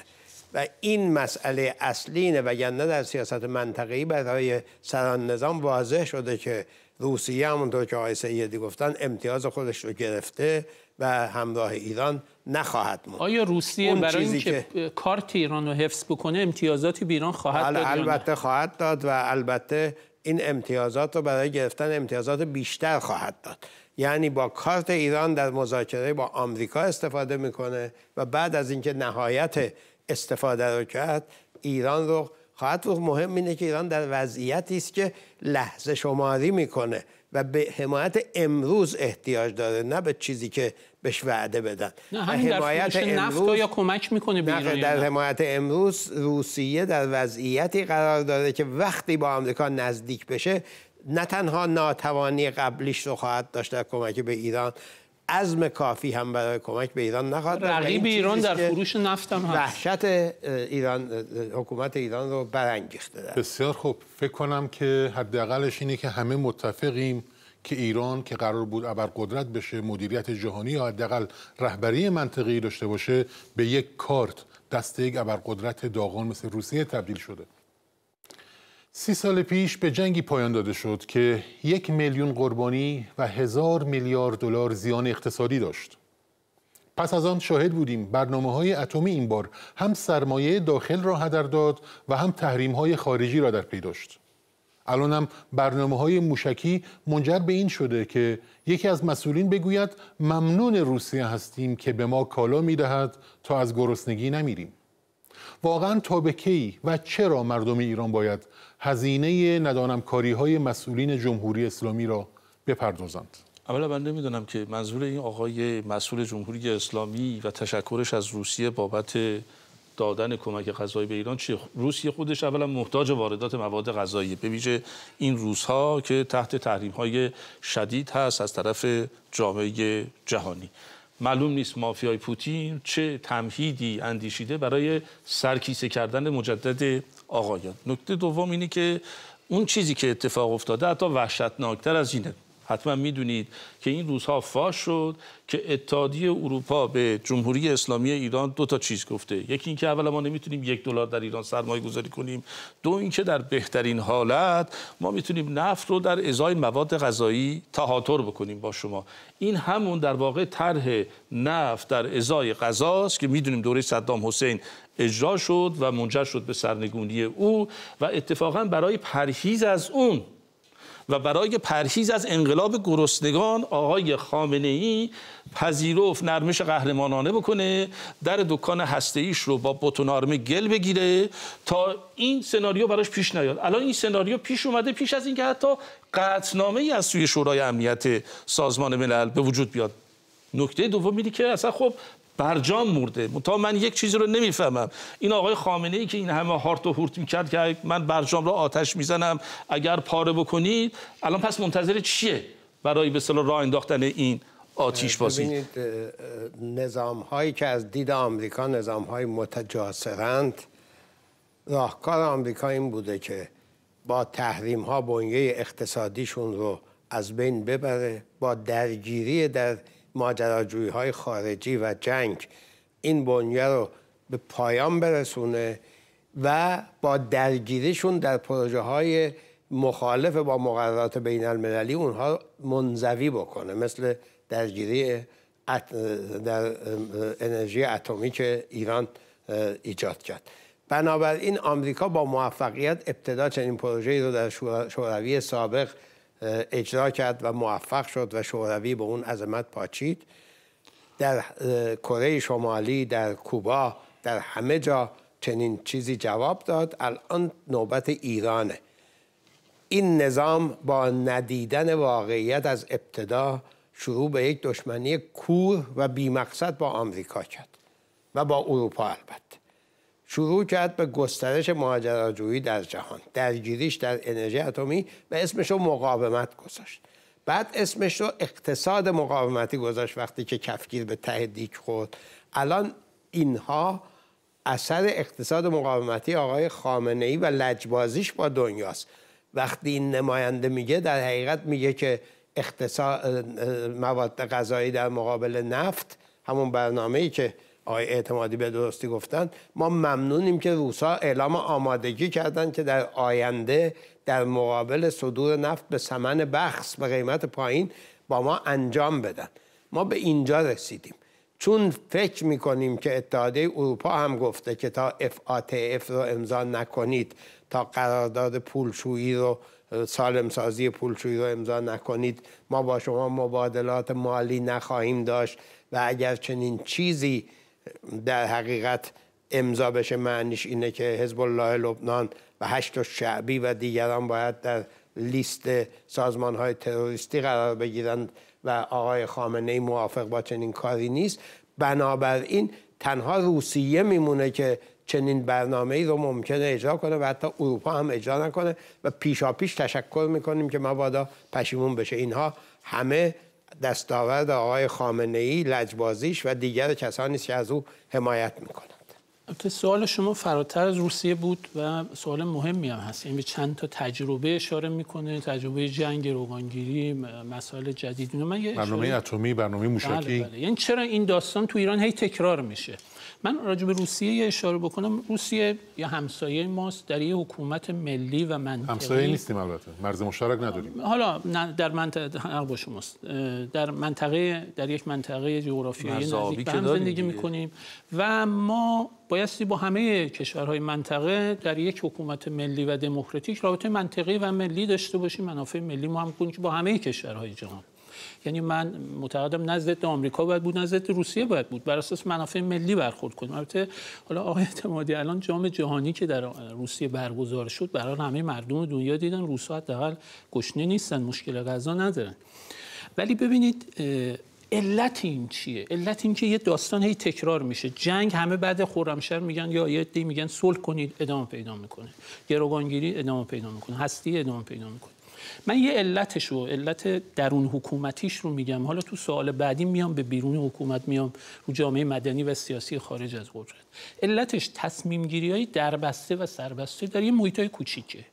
Speaker 2: و این مسئله اصلی وگرنه در سیاست منطقی برای سران نظام واضح شده که روسیه همونطور که آقای سیدی گفتن امتیاز خودش رو گرفته و همراه ایران نخواهد موند
Speaker 5: آیا روسیه برای اینکه که... کارت ایران رو حفظ بکنه
Speaker 2: امتیازاتی به ایران خواهد بله، داد البته خواهد داد و البته این امتیازات رو برای گرفتن امتیازات بیشتر خواهد داد یعنی با کارت ایران در مذاکره با آمریکا استفاده میکنه و بعد از اینکه نهایت استفاده رو کرد ایران رو خواهد رو مهم اینه که ایران در وضعیتی است که لحظه شماری میکنه و به حمایت امروز احتیاج داره نه به چیزی که بهش وعده بدن نه همین در حمایت امروز یا کمک میکنه به ایران در حمایت امروز روسیه در وضعیتی قرار داره که وقتی با آمریکا نزدیک بشه نه تنها ناتوانی قبلیش رو خواهد داشت در کمک به ایران عزم کافی هم برای کمک به ایران نخواهد رقیب ایران در فروش نفت هم هست وحشت ایران حکومت ایران رو برانگیخته
Speaker 4: بسیار خوب فکر کنم که حداقلش اینه که همه متفقیم که ایران که قرار بود ابرقدرت بشه مدیریت جهانی یا حداقل رهبری منطقی داشته باشه به یک کارت دست یک ابرقدرت داغان مثل روسیه تبدیل شده سی سال پیش به جنگی پایان داده شد که یک میلیون قربانی و هزار میلیارد دلار زیان اقتصادی داشت. پس از آن شاهد بودیم برنامه های اتمی این بار هم سرمایه داخل را هدر داد و هم تحریم های خارجی را در پی داشت. الان هم برنامه های موشکی منجر به این شده که یکی از مسئولین بگوید ممنون روسیه هستیم که به ما کالا میدهد تا از گرسنگی نمیریم. واقعا تا به کی و چرا مردم ایران باید هزینه ندانم کاری های مسئولین جمهوری اسلامی را بپردازند
Speaker 3: اولا من نمیدونم که منظور این آقای مسئول جمهوری اسلامی و تشکرش از روسیه بابت دادن کمک غذایی به ایران چیه روسیه خودش اولا محتاج واردات مواد غذایی به ویژه این روزها که تحت تحریم های شدید هست از طرف جامعه جهانی معلوم نیست مافیای پوتین چه تمهیدی اندیشیده برای سرکیسه کردن مجدد آقایان نکته دوم اینه که اون چیزی که اتفاق افتاده حتی وحشتناکتر از اینه حتما میدونید که این روزها فاش شد که اتحادیه اروپا به جمهوری اسلامی ایران دو تا چیز گفته یکی اینکه اولا ما نمیتونیم یک دلار در ایران سرمایه گذاری کنیم دو اینکه در بهترین حالت ما میتونیم نفت رو در ازای مواد غذایی تهاتر بکنیم با شما این همون در واقع طرح نفت در ازای غذاست که میدونیم دوره صدام حسین اجرا شد و منجر شد به سرنگونی او و اتفاقا برای پرهیز از اون و برای پرهیز از انقلاب گرسنگان آقای خامنه ای پذیرفت نرمش قهرمانانه بکنه در دکان هسته ایش رو با بتونارمه گل بگیره تا این سناریو براش پیش نیاد الان این سناریو پیش اومده پیش از اینکه حتی قطنامه ای از سوی شورای امنیت سازمان ملل به وجود بیاد نکته دوم اینه که اصلا خب برجام مرده تا من یک چیزی رو نمیفهمم این آقای خامنه ای که این همه هارت و هورت میکرد که من برجام رو آتش میزنم اگر پاره بکنید الان پس منتظر چیه برای به صلاح راه انداختن این آتیش بازی ببینید
Speaker 2: نظام هایی که از دید آمریکا نظام های متجاسرند راهکار آمریکا این بوده که با تحریم ها بنیه اقتصادیشون رو از بین ببره با درگیری در ماجراجوی های خارجی و جنگ این بنیه رو به پایان برسونه و با درگیریشون در پروژه های مخالف با مقررات بین المللی اونها منزوی بکنه مثل درگیری در انرژی اتمی که ایران ایجاد کرد بنابراین آمریکا با موفقیت ابتدا چنین پروژه‌ای رو در شوروی سابق اجرا کرد و موفق شد و شوروی به اون عظمت پاچید در کره شمالی در کوبا در همه جا چنین چیزی جواب داد الان نوبت ایرانه این نظام با ندیدن واقعیت از ابتدا شروع به یک دشمنی کور و بیمقصد با آمریکا کرد و با اروپا البته شروع کرد به گسترش ماجراجویی در جهان درگیریش در انرژی اتمی و اسمش رو مقاومت گذاشت بعد اسمش رو اقتصاد مقاومتی گذاشت وقتی که کفگیر به ته دیک خورد الان اینها اثر اقتصاد مقاومتی آقای خامنه ای و لجبازیش با دنیاست وقتی این نماینده میگه در حقیقت میگه که اقتصاد مواد غذایی در مقابل نفت همون برنامه ای که آقای اعتمادی به درستی گفتن ما ممنونیم که روسا اعلام آمادگی کردن که در آینده در مقابل صدور نفت به سمن بخص به قیمت پایین با ما انجام بدن ما به اینجا رسیدیم چون فکر میکنیم که اتحادیه اروپا هم گفته که تا FATF رو امضا نکنید تا قرارداد پولشویی رو سالمسازی پولشویی رو امضا نکنید ما با شما مبادلات مالی نخواهیم داشت و اگر چنین چیزی در حقیقت امضا بشه معنیش اینه که حزب الله لبنان و هشت شعبی و دیگران باید در لیست سازمان های تروریستی قرار بگیرند و آقای خامنه ای موافق با چنین کاری نیست بنابراین تنها روسیه میمونه که چنین برنامه ای رو ممکنه اجرا کنه و حتی اروپا هم اجرا نکنه و پیشاپیش تشکر میکنیم که مبادا پشیمون بشه اینها همه دستاورد آقای خامنه ای لجبازیش و دیگر کسانی که از او حمایت میکنند سوال شما فراتر از روسیه
Speaker 5: بود و سوال مهمی هم هست یعنی به چند تا تجربه اشاره میکنه تجربه جنگ روغانگیری مسائل جدید من یه برنامه اتمی
Speaker 4: برنامه موشکی بله، بله.
Speaker 5: یعنی چرا این داستان تو ایران هی تکرار میشه من راجع به روسیه یه اشاره بکنم روسیه یا همسایه ماست در یه حکومت ملی و منطقی همسایه نیستیم
Speaker 4: البته مرز مشترک نداریم
Speaker 5: حالا در منطقه شماست در منطقه در یک منطقه جغرافیایی نزدیک به هم زندگی میکنیم و ما بایستی با همه کشورهای منطقه در یک حکومت ملی و دموکراتیک رابطه منطقی و ملی داشته باشیم منافع ملی ما هم که با همه کشورهای جهان یعنی من معتقدم نه آمریکا باید بود نه روسیه باید بود بر اساس منافع ملی برخورد کنیم البته حالا آقای اعتمادی الان جام جهانی که در روسیه برگزار شد برای همه مردم دنیا دیدن روس‌ها حداقل گشنه نیستن مشکل غذا ندارن ولی ببینید علت این چیه علت این که یه داستان هی تکرار میشه جنگ همه بعد خرمشهر میگن یا یه دی میگن صلح کنید ادامه پیدا میکنه گروگانگیری ادامه پیدا میکنه هستی ادامه پیدا میکنه من یه علتش رو علت درون حکومتیش رو میگم حالا تو سوال بعدی میام به بیرون حکومت میام رو جامعه مدنی و سیاسی خارج از قدرت علتش تصمیم گیری های دربسته و سربسته در یه محیط های کوچیکه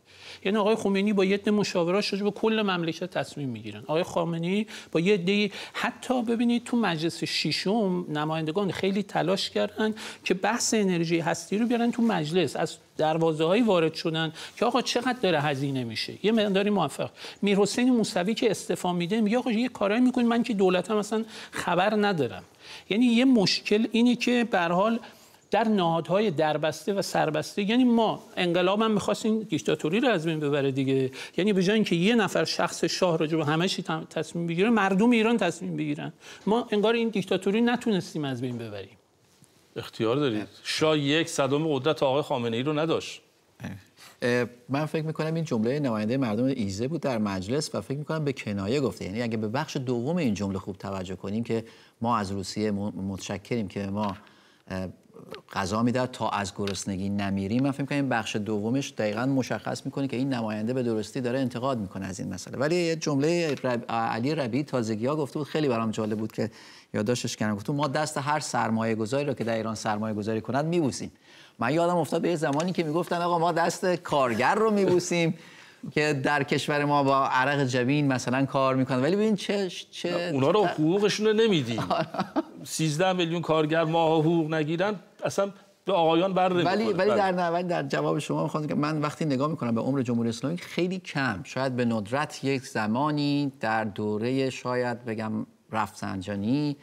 Speaker 5: یعنی آقای خمینی با یه عده مشاوراش به کل مملکت تصمیم میگیرن آقای خامنه‌ای با یه عده حتی ببینید تو مجلس ششم نمایندگان خیلی تلاش کردن که بحث انرژی هستی رو بیارن تو مجلس از دروازه هایی وارد شدن که آقا چقدر داره هزینه میشه یه مقداری موفق میرحسین موسوی که استفا میده میگه آقا یه کارایی میکنین من که دولتم اصلا خبر ندارم یعنی یه مشکل اینه که به حال در نهادهای دربسته و سربسته یعنی ما انقلاب هم میخواست دیکتاتوری رو از بین ببره دیگه یعنی به جای اینکه یه نفر شخص شاه رو به همه چی تصمیم بگیره مردم ایران تصمیم بگیرن ما انگار این دیکتاتوری
Speaker 1: نتونستیم از بین ببریم
Speaker 3: اختیار دارید شاه یک صدم قدرت آقای خامنه ای رو
Speaker 1: نداشت من فکر میکنم این جمله نماینده مردم ایزه بود در مجلس و فکر کنم به کنایه گفته یعنی اگه به بخش دوم این جمله خوب توجه کنیم که ما از روسیه متشکریم که ما غذا میده تا از گرسنگی نمیریم من فکر این بخش دومش دقیقا مشخص میکنه که این نماینده به درستی داره انتقاد میکنه از این مسئله ولی یه جمله علی ربی تازگی ها گفته بود خیلی برام جالب بود که یادداشتش کردم گفتم ما دست هر سرمایه گذاری را که در ایران سرمایه گذاری کند میبوسیم من یادم افتاد به یه زمانی که میگفتن آقا ما دست کارگر رو میبوسیم که در کشور ما با عرق جبین مثلا کار میکنن ولی ببین چه چه اونا رو حقوقشون رو نمیدیم 13
Speaker 3: <laughs> آره. میلیون کارگر ما حقوق نگیرن اصلا به آقایان بر ولی ولی بله.
Speaker 1: در در جواب شما میخوام که من وقتی نگاه میکنم به عمر جمهوری اسلامی خیلی کم شاید به ندرت یک زمانی در دوره شاید بگم رفسنجانی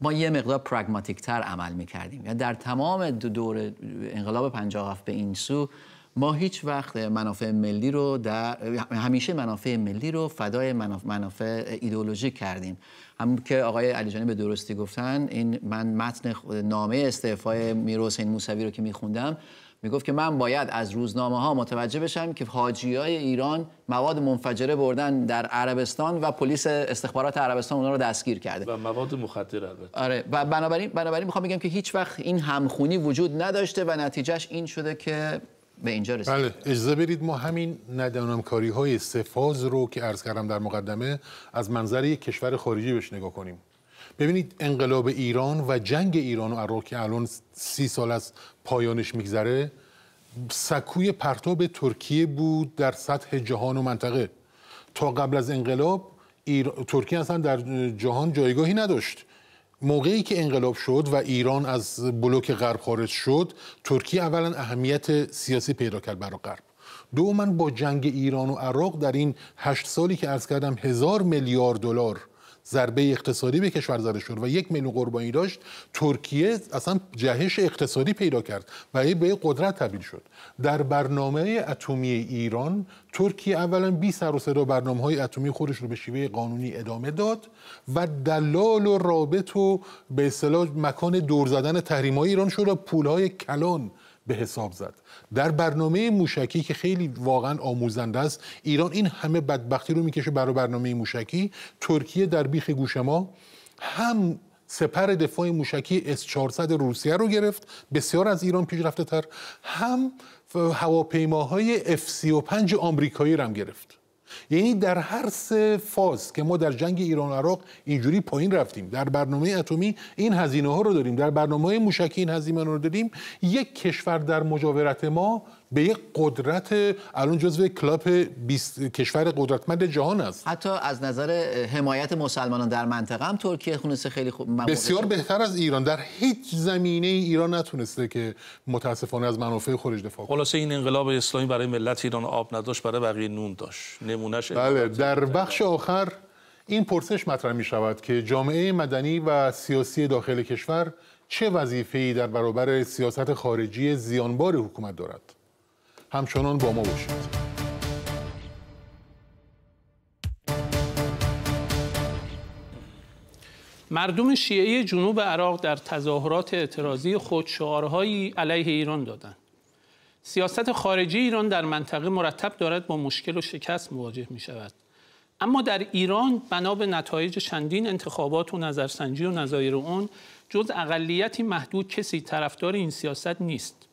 Speaker 1: ما یه مقدار پرگماتیک تر عمل میکردیم یا یعنی در تمام دو دور انقلاب 57 به این سو ما هیچ وقت منافع ملی رو در همیشه منافع ملی رو فدای منافع ایدولوژی کردیم همون که آقای علیجانی به درستی گفتن این من متن نامه استعفای این موسوی رو که میخوندم میگفت که من باید از روزنامه ها متوجه بشم که حاجی های ایران مواد منفجره بردن در عربستان و پلیس استخبارات عربستان اونا رو دستگیر کرده و مواد مخدر البته آره و بنابراین بنابراین میخوام بگم که هیچ وقت این همخونی وجود نداشته و نتیجهش این شده که به اینجا رسید بله
Speaker 4: اجازه برید ما همین کاری های سفاز رو که عرض کردم در مقدمه از منظر یک کشور خارجی بهش نگاه کنیم ببینید انقلاب ایران و جنگ ایران و عراق که الان سی سال از پایانش میگذره سکوی پرتاب ترکیه بود در سطح جهان و منطقه تا قبل از انقلاب ترکیه اصلا در جهان جایگاهی نداشت موقعی که انقلاب شد و ایران از بلوک غرب خارج شد ترکیه اولا اهمیت سیاسی پیدا کرد برای غرب من با جنگ ایران و عراق در این هشت سالی که عرض کردم هزار میلیارد دلار ضربه اقتصادی به کشور زده شد و یک میلیون قربانی داشت ترکیه اصلا جهش اقتصادی پیدا کرد و به قدرت تبدیل شد در برنامه اتمی ایران ترکیه اولا بی سر و صدا برنامه های اتمی خودش رو به شیوه قانونی ادامه داد و دلال و رابط و به اصطلاح مکان دور زدن تحریم های ایران شد و پول های کلان به حساب زد در برنامه موشکی که خیلی واقعا آموزنده است ایران این همه بدبختی رو میکشه برای برنامه موشکی ترکیه در بیخ گوش ما هم سپر دفاع موشکی اس 400 روسیه رو گرفت بسیار از ایران پیشرفته تر هم هواپیماهای اف 35 آمریکایی رو هم گرفت یعنی در هر سه فاز که ما در جنگ ایران و عراق اینجوری پایین رفتیم در برنامه اتمی این هزینه ها رو داریم در برنامه موشکی این هزینه رو داریم یک کشور در مجاورت ما به یک قدرت الان جزو کلاپ 20 کشور قدرتمند جهان است
Speaker 1: حتی از نظر حمایت مسلمانان در منطقه هم ترکیه خونسه خیلی خوب بسیار بهتر از
Speaker 4: ایران در هیچ زمینه ای ایران نتونسته که متاسفانه از منافع خودش دفاع کنه خلاصه
Speaker 3: این انقلاب اسلامی برای ملت ایران آب نداشت برای بقیه نون داشت نمونهش بله در بخش
Speaker 4: آخر این پرسش مطرح می شود که جامعه مدنی و سیاسی داخل کشور چه وظیفه‌ای در برابر سیاست خارجی زیانبار حکومت دارد همچنان با ما باشید
Speaker 5: مردم شیعه جنوب عراق در تظاهرات اعتراضی خود شعارهایی علیه ایران دادند. سیاست خارجی ایران در منطقه مرتب دارد با مشکل و شکست مواجه می شود. اما در ایران بنا به نتایج چندین انتخابات و نظرسنجی و نظایر اون جز اقلیتی محدود کسی طرفدار این سیاست نیست.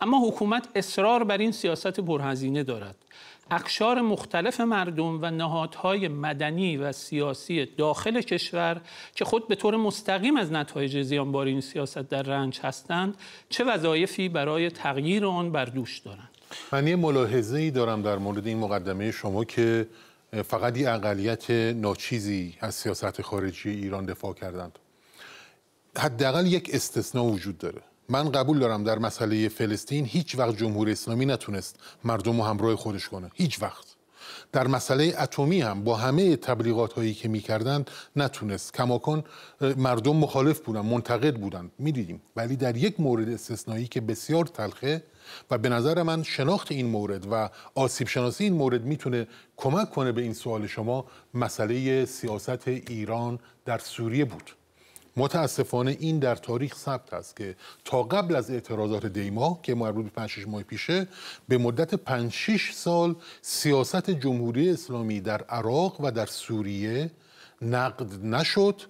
Speaker 5: اما حکومت اصرار بر این سیاست پرهزینه دارد اقشار مختلف مردم و نهادهای مدنی و سیاسی داخل کشور که خود به طور مستقیم از نتایج زیانبار این سیاست در رنج هستند چه وظایفی برای تغییر آن بر دوش دارند
Speaker 4: من یه ملاحظه ای دارم در مورد این مقدمه شما که فقط یه اقلیت ناچیزی از سیاست خارجی ایران دفاع کردند حداقل یک استثناء وجود داره من قبول دارم در مسئله فلسطین هیچ وقت جمهوری اسلامی نتونست مردم رو همراه خودش کنه هیچ وقت در مسئله اتمی هم با همه تبلیغات هایی که میکردند نتونست کماکان مردم مخالف بودن منتقد بودن میدیدیم ولی در یک مورد استثنایی که بسیار تلخه و به نظر من شناخت این مورد و آسیب شناسی این مورد میتونه کمک کنه به این سوال شما مسئله سیاست ایران در سوریه بود متاسفانه این در تاریخ ثبت است که تا قبل از اعتراضات دیما که مربوط به 5 ماه پیشه به مدت 5 6 سال سیاست جمهوری اسلامی در عراق و در سوریه نقد نشد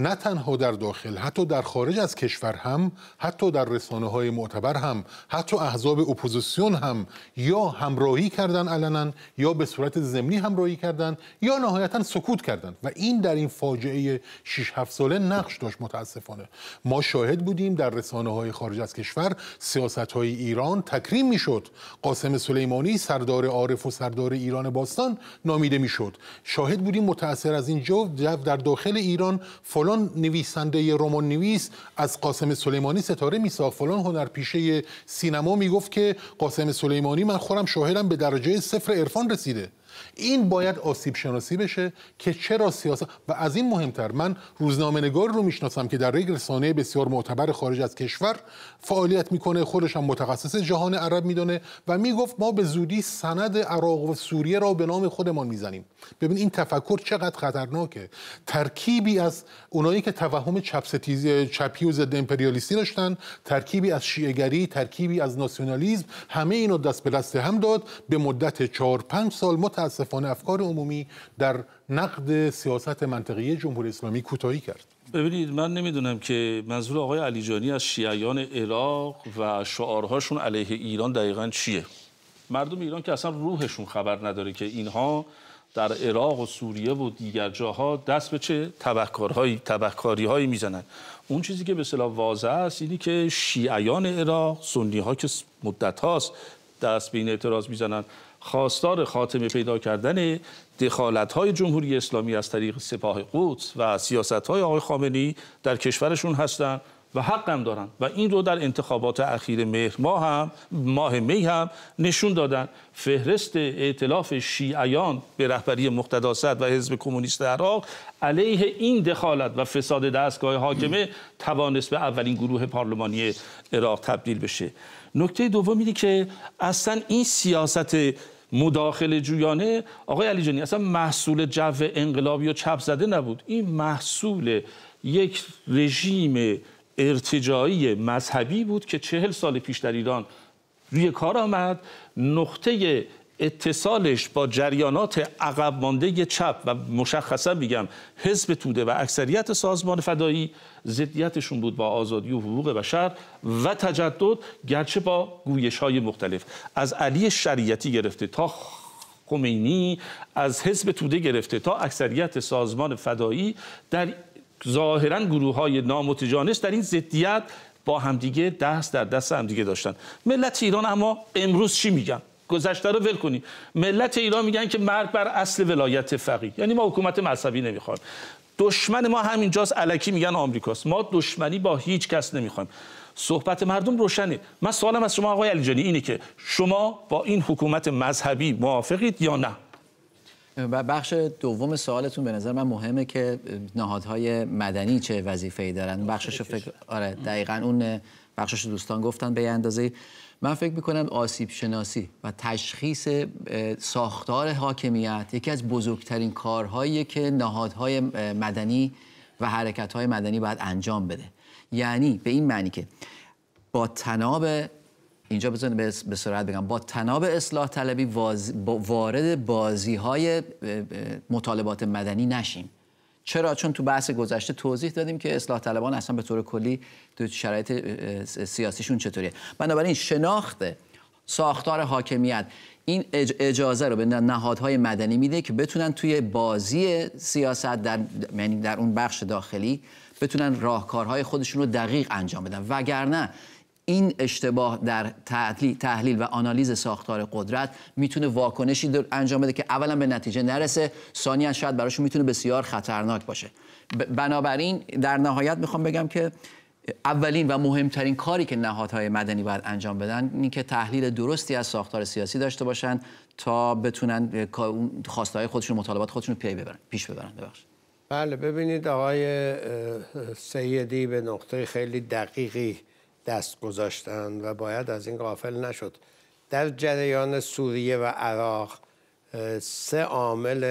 Speaker 4: نه تنها در داخل حتی در خارج از کشور هم حتی در رسانه های معتبر هم حتی احزاب اپوزیسیون هم یا همراهی کردن علنا یا به صورت ضمنی همراهی کردن یا نهایتا سکوت کردن و این در این فاجعه 6 7 ساله نقش داشت متاسفانه ما شاهد بودیم در رسانه های خارج از کشور سیاست های ایران تکریم میشد قاسم سلیمانی سردار عارف و سردار ایران باستان نامیده میشد شاهد بودیم متأثر از این جو در داخل ایران فلان نویسنده رمان نویس از قاسم سلیمانی ستاره ساخت فلان هنرپیشه سینما میگفت که قاسم سلیمانی من خورم شاهدم به درجه صفر عرفان رسیده این باید آسیب شناسی بشه که چرا سیاست و از این مهمتر من روزنامه‌نگار رو میشناسم که در یک رسانه بسیار معتبر خارج از کشور فعالیت میکنه خودش هم متخصص جهان عرب میدونه و میگفت ما به زودی سند عراق و سوریه را به نام خودمان میزنیم ببین این تفکر چقدر خطرناکه ترکیبی از اونایی که توهم چپ چپی و ضد امپریالیستی داشتن ترکیبی از شیعهگری ترکیبی از ناسیونالیسم همه اینو دست به دست هم داد به مدت 4 5 سال متاسفانه افکار عمومی در نقد سیاست منطقی جمهوری اسلامی کوتاهی کرد
Speaker 3: ببینید من نمیدونم که منظور آقای علیجانی از شیعیان عراق و شعارهاشون علیه ایران دقیقا چیه مردم ایران که اصلا روحشون خبر نداره که اینها در عراق و سوریه و دیگر جاها دست به چه تبهکارهایی تبهکاری میزنن اون چیزی که به صلاح واضح است اینی که شیعیان عراق سنی ها که مدت هاست دست به این اعتراض میزنن خواستار خاتمه پیدا کردن دخالت های جمهوری اسلامی از طریق سپاه قدس و سیاست های آقای خامنی در کشورشون هستند و حق هم دارن و این رو در انتخابات اخیر مهر ما هم ماه می هم نشون دادن فهرست ائتلاف شیعیان به رهبری مقتداست و حزب کمونیست عراق علیه این دخالت و فساد دستگاه حاکمه توانست به اولین گروه پارلمانی عراق تبدیل بشه نکته دوم اینه که اصلا این سیاست مداخل جویانه آقای علی جانی اصلا محصول جو انقلابی و چپ زده نبود این محصول یک رژیم ارتجایی مذهبی بود که چهل سال پیش در ایران روی کار آمد نقطه اتصالش با جریانات عقب مانده چپ و مشخصا میگم حزب توده و اکثریت سازمان فدایی ضدیتشون بود با آزادی و حقوق بشر و تجدد گرچه با گویش های مختلف از علی شریعتی گرفته تا خمینی از حزب توده گرفته تا اکثریت سازمان فدایی در ظاهرا گروه های نامتجانس در این ضدیت با همدیگه دست در دست همدیگه داشتن ملت ایران اما امروز چی میگن گذشته رو ول کنی ملت ایران میگن که مرگ بر اصل ولایت فقیه یعنی ما حکومت مذهبی نمیخوایم دشمن ما همینجاست علکی میگن آمریکاست ما دشمنی با هیچ کس نمیخوایم صحبت مردم روشنه من سوالم از شما آقای علیجانی اینه که شما با این حکومت مذهبی موافقید یا نه
Speaker 1: بخش دوم سوالتون به نظر من مهمه که نهادهای مدنی چه وظیفه‌ای دارن آره، بخشش فکر آره دقیقا اون بخشش دوستان گفتن به اندازه من فکر میکنم آسیب شناسی و تشخیص ساختار حاکمیت یکی از بزرگترین کارهایی که نهادهای مدنی و حرکتهای مدنی باید انجام بده یعنی به این معنی که با تناب اینجا بزنید به سرعت بگم با تناب اصلاح طلبی وارد بازی های مطالبات مدنی نشیم چرا چون تو بحث گذشته توضیح دادیم که اصلاح طلبان اصلا به طور کلی تو شرایط سیاسیشون چطوریه بنابراین شناخت ساختار حاکمیت این اجازه رو به نهادهای مدنی میده که بتونن توی بازی سیاست در یعنی در اون بخش داخلی بتونن راهکارهای خودشون رو دقیق انجام بدن وگرنه این اشتباه در تحلیل و آنالیز ساختار قدرت میتونه واکنشی در انجام بده که اولا به نتیجه نرسه ثانیا شاید براشون میتونه بسیار خطرناک باشه بنابراین در نهایت میخوام بگم که اولین و مهمترین کاری که نهادهای مدنی باید انجام بدن این که تحلیل درستی از ساختار سیاسی داشته باشن تا بتونن خواستهای خودشون مطالبات خودشون پی ببرن پیش ببرن ببخشید
Speaker 2: بله ببینید آقای سیدی به نقطه خیلی دقیقی دست گذاشتن و باید از این قافل نشد در جریان سوریه و عراق سه عامل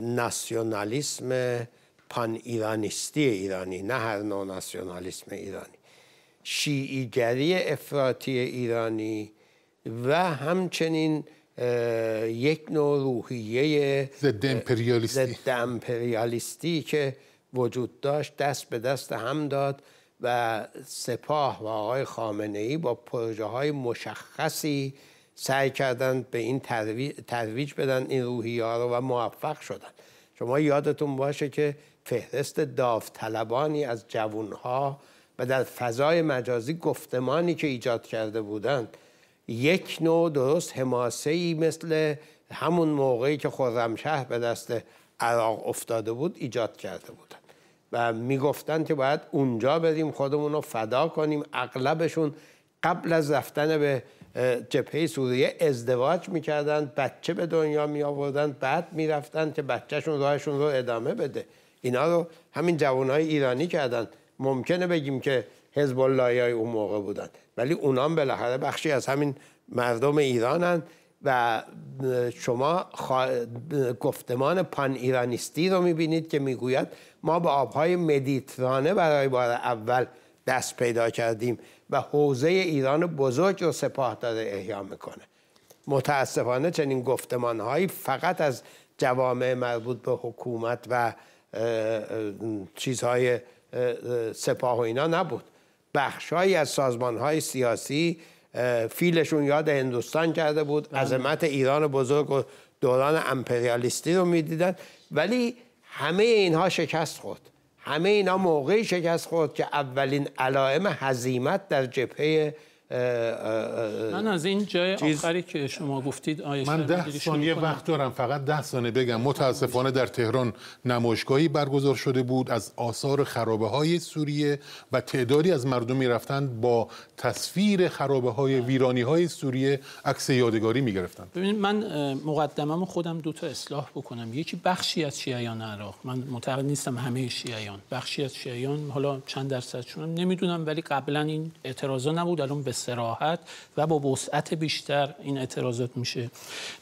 Speaker 2: ناسیونالیسم پان ایرانیستی ایرانی نه هر نوع ناسیونالیسم ایرانی شیعیگری افراطی ایرانی و همچنین یک نوع روحیه ضد امپریالیستی که وجود داشت دست به دست هم داد و سپاه و آقای خامنه ای با پروژه های مشخصی سعی کردن به این ترویج بدن این روحی ها رو و موفق شدن شما یادتون باشه که فهرست داوطلبانی از جوانها و در فضای مجازی گفتمانی که ایجاد کرده بودند یک نوع درست حماسه ای مثل همون موقعی که خرمشهر به دست عراق افتاده بود ایجاد کرده بودند و میگفتن که باید اونجا بریم خودمون رو فدا کنیم اغلبشون قبل از رفتن به جبهه سوریه ازدواج میکردن بچه به دنیا می آوردن بعد میرفتن که بچهشون راهشون رو ادامه بده اینا رو همین جوانهای ایرانی کردن ممکنه بگیم که حزب های اون موقع بودن ولی اونام بالاخره بخشی از همین مردم ایرانند. و شما گفتمان پان ایرانیستی رو میبینید که میگوید ما به آبهای مدیترانه برای بار اول دست پیدا کردیم و حوزه ایران بزرگ رو سپاه داره احیا میکنه متاسفانه چنین گفتمانهایی فقط از جوامع مربوط به حکومت و چیزهای سپاه و اینا نبود بخشهایی از سازمانهای سیاسی فیلشون یاد هندوستان کرده بود بله. عظمت ایران بزرگ و دوران امپریالیستی رو میدیدن ولی همه اینها شکست خود همه اینا موقعی شکست خود که اولین علائم هزیمت در جبهه من از این جای آخری
Speaker 4: که شما گفتید آیه من ده ثانیه وقت دارم فقط ده ثانیه بگم متاسفانه در تهران نمایشگاهی برگزار شده بود از آثار خرابه های سوریه و تعدادی از مردمی رفتند با تصویر خرابه های ویرانی های سوریه عکس یادگاری می گرفتن
Speaker 5: ببینید من مقدمم خودم دو تا اصلاح بکنم یکی بخشی از شیعیان عراق من معتقد نیستم همه شیعیان بخشی از شیعیان حالا چند درصدشون نمیدونم ولی قبلا این اعتراضا نبود الان سراحت و با وسعت بیشتر این اعتراضات میشه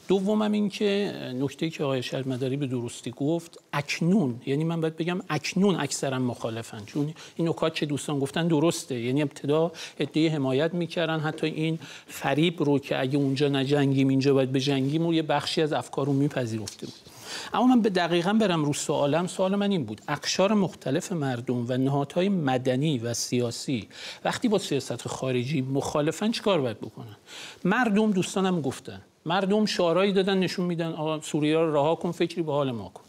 Speaker 5: دومم این که نکته که آقای شرمداری به درستی گفت اکنون یعنی من باید بگم اکنون اکثرا مخالفن چون این نکات که دوستان گفتن درسته یعنی ابتدا ادعای حمایت میکردن حتی این فریب رو که اگه اونجا نجنگیم اینجا باید بجنگیم و یه بخشی از افکار رو میپذیرفته بود اما من به دقیقا برم رو سوالم سوال من این بود اقشار مختلف مردم و نهادهای مدنی و سیاسی وقتی با سیاست خارجی مخالفن چیکار باید بکنن مردم دوستانم گفتن مردم شعارهایی دادن نشون میدن آقا سوریه رو رها کن فکری به حال ما کن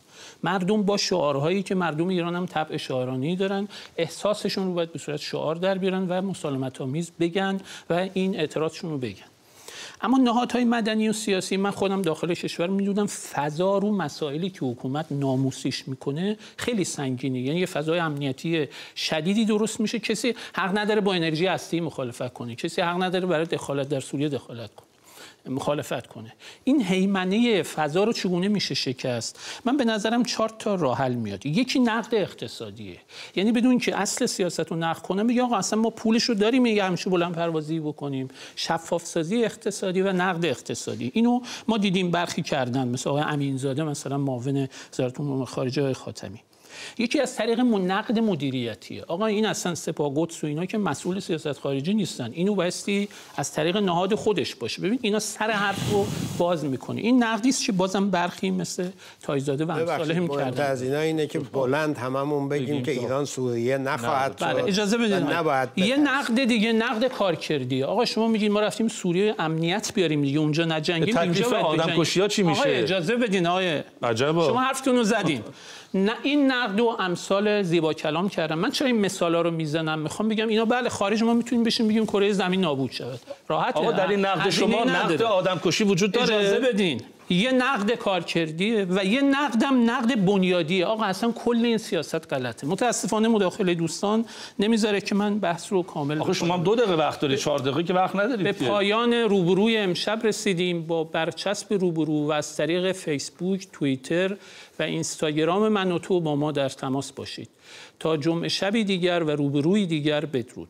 Speaker 5: مردم با شعارهایی که مردم ایران هم طبع شعارانی دارن احساسشون رو باید به صورت شعار در بیارن و مسالمت میز بگن و این اعتراضشون رو بگن اما نهادهای مدنی و سیاسی من خودم داخل کشور میدونم فضا رو مسائلی که حکومت ناموسیش میکنه خیلی سنگینه یعنی یه فضای امنیتی شدیدی درست میشه کسی حق نداره با انرژی هستی مخالفت کنه کسی حق نداره برای دخالت در سوریه دخالت کنه مخالفت کنه این هیمنه فضا رو چگونه میشه شکست من به نظرم چهار تا راه حل میاد یکی نقد اقتصادیه یعنی بدون که اصل سیاست رو نقد کنه میگه آقا اصلا ما پولش رو داریم میگه همیشه بلند پروازی بکنیم شفاف سازی اقتصادی و نقد اقتصادی اینو ما دیدیم برخی کردن مثلا آقای امینزاده مثلا معاون وزارت امور خارجه خاتمی یکی از طریق نقد مدیریتیه آقا این اصلا سپاگوتس و اینا که مسئول سیاست خارجی نیستن اینو بایستی از طریق نهاد خودش باشه ببین اینا سر حرف رو باز میکنه این نقدی است که بازم برخی مثل تایزاده و هم کردن
Speaker 2: از اینا اینه که خب. بلند هممون بگیم, که خب. ایران سوریه نخواهد بله، شد بله. اجازه بدید نباید یه
Speaker 5: نقد دیگه نقد کردی آقا شما میگید ما رفتیم سوریه امنیت بیاریم دیگه اونجا نجنگیم اینجا آدم کشی چی میشه اجازه بدین آقا شما حرفتون رو زدین <laughs> نه این نقد و امثال زیبا کلام کردم من چرا این مثالا رو میزنم میخوام بگم اینا بله خارج ما میتونیم بشیم بگیم کره زمین نابود شود راحت آقا در این نقد شما نقد آدم کشی وجود داره اجازه بدین یه نقد کار کردی و یه نقدم نقد بنیادی آقا اصلا کل این سیاست غلطه متاسفانه مداخله دوستان نمیذاره که من بحث رو کامل آقا
Speaker 3: شما دو دقیقه وقت دارید چهار دقیقه که وقت ندارید به پایان روبروی امشب
Speaker 5: رسیدیم با برچسب روبرو و از طریق فیسبوک توییتر و اینستاگرام من و تو با ما در تماس باشید تا جمعه شبی دیگر و روبروی دیگر بدرود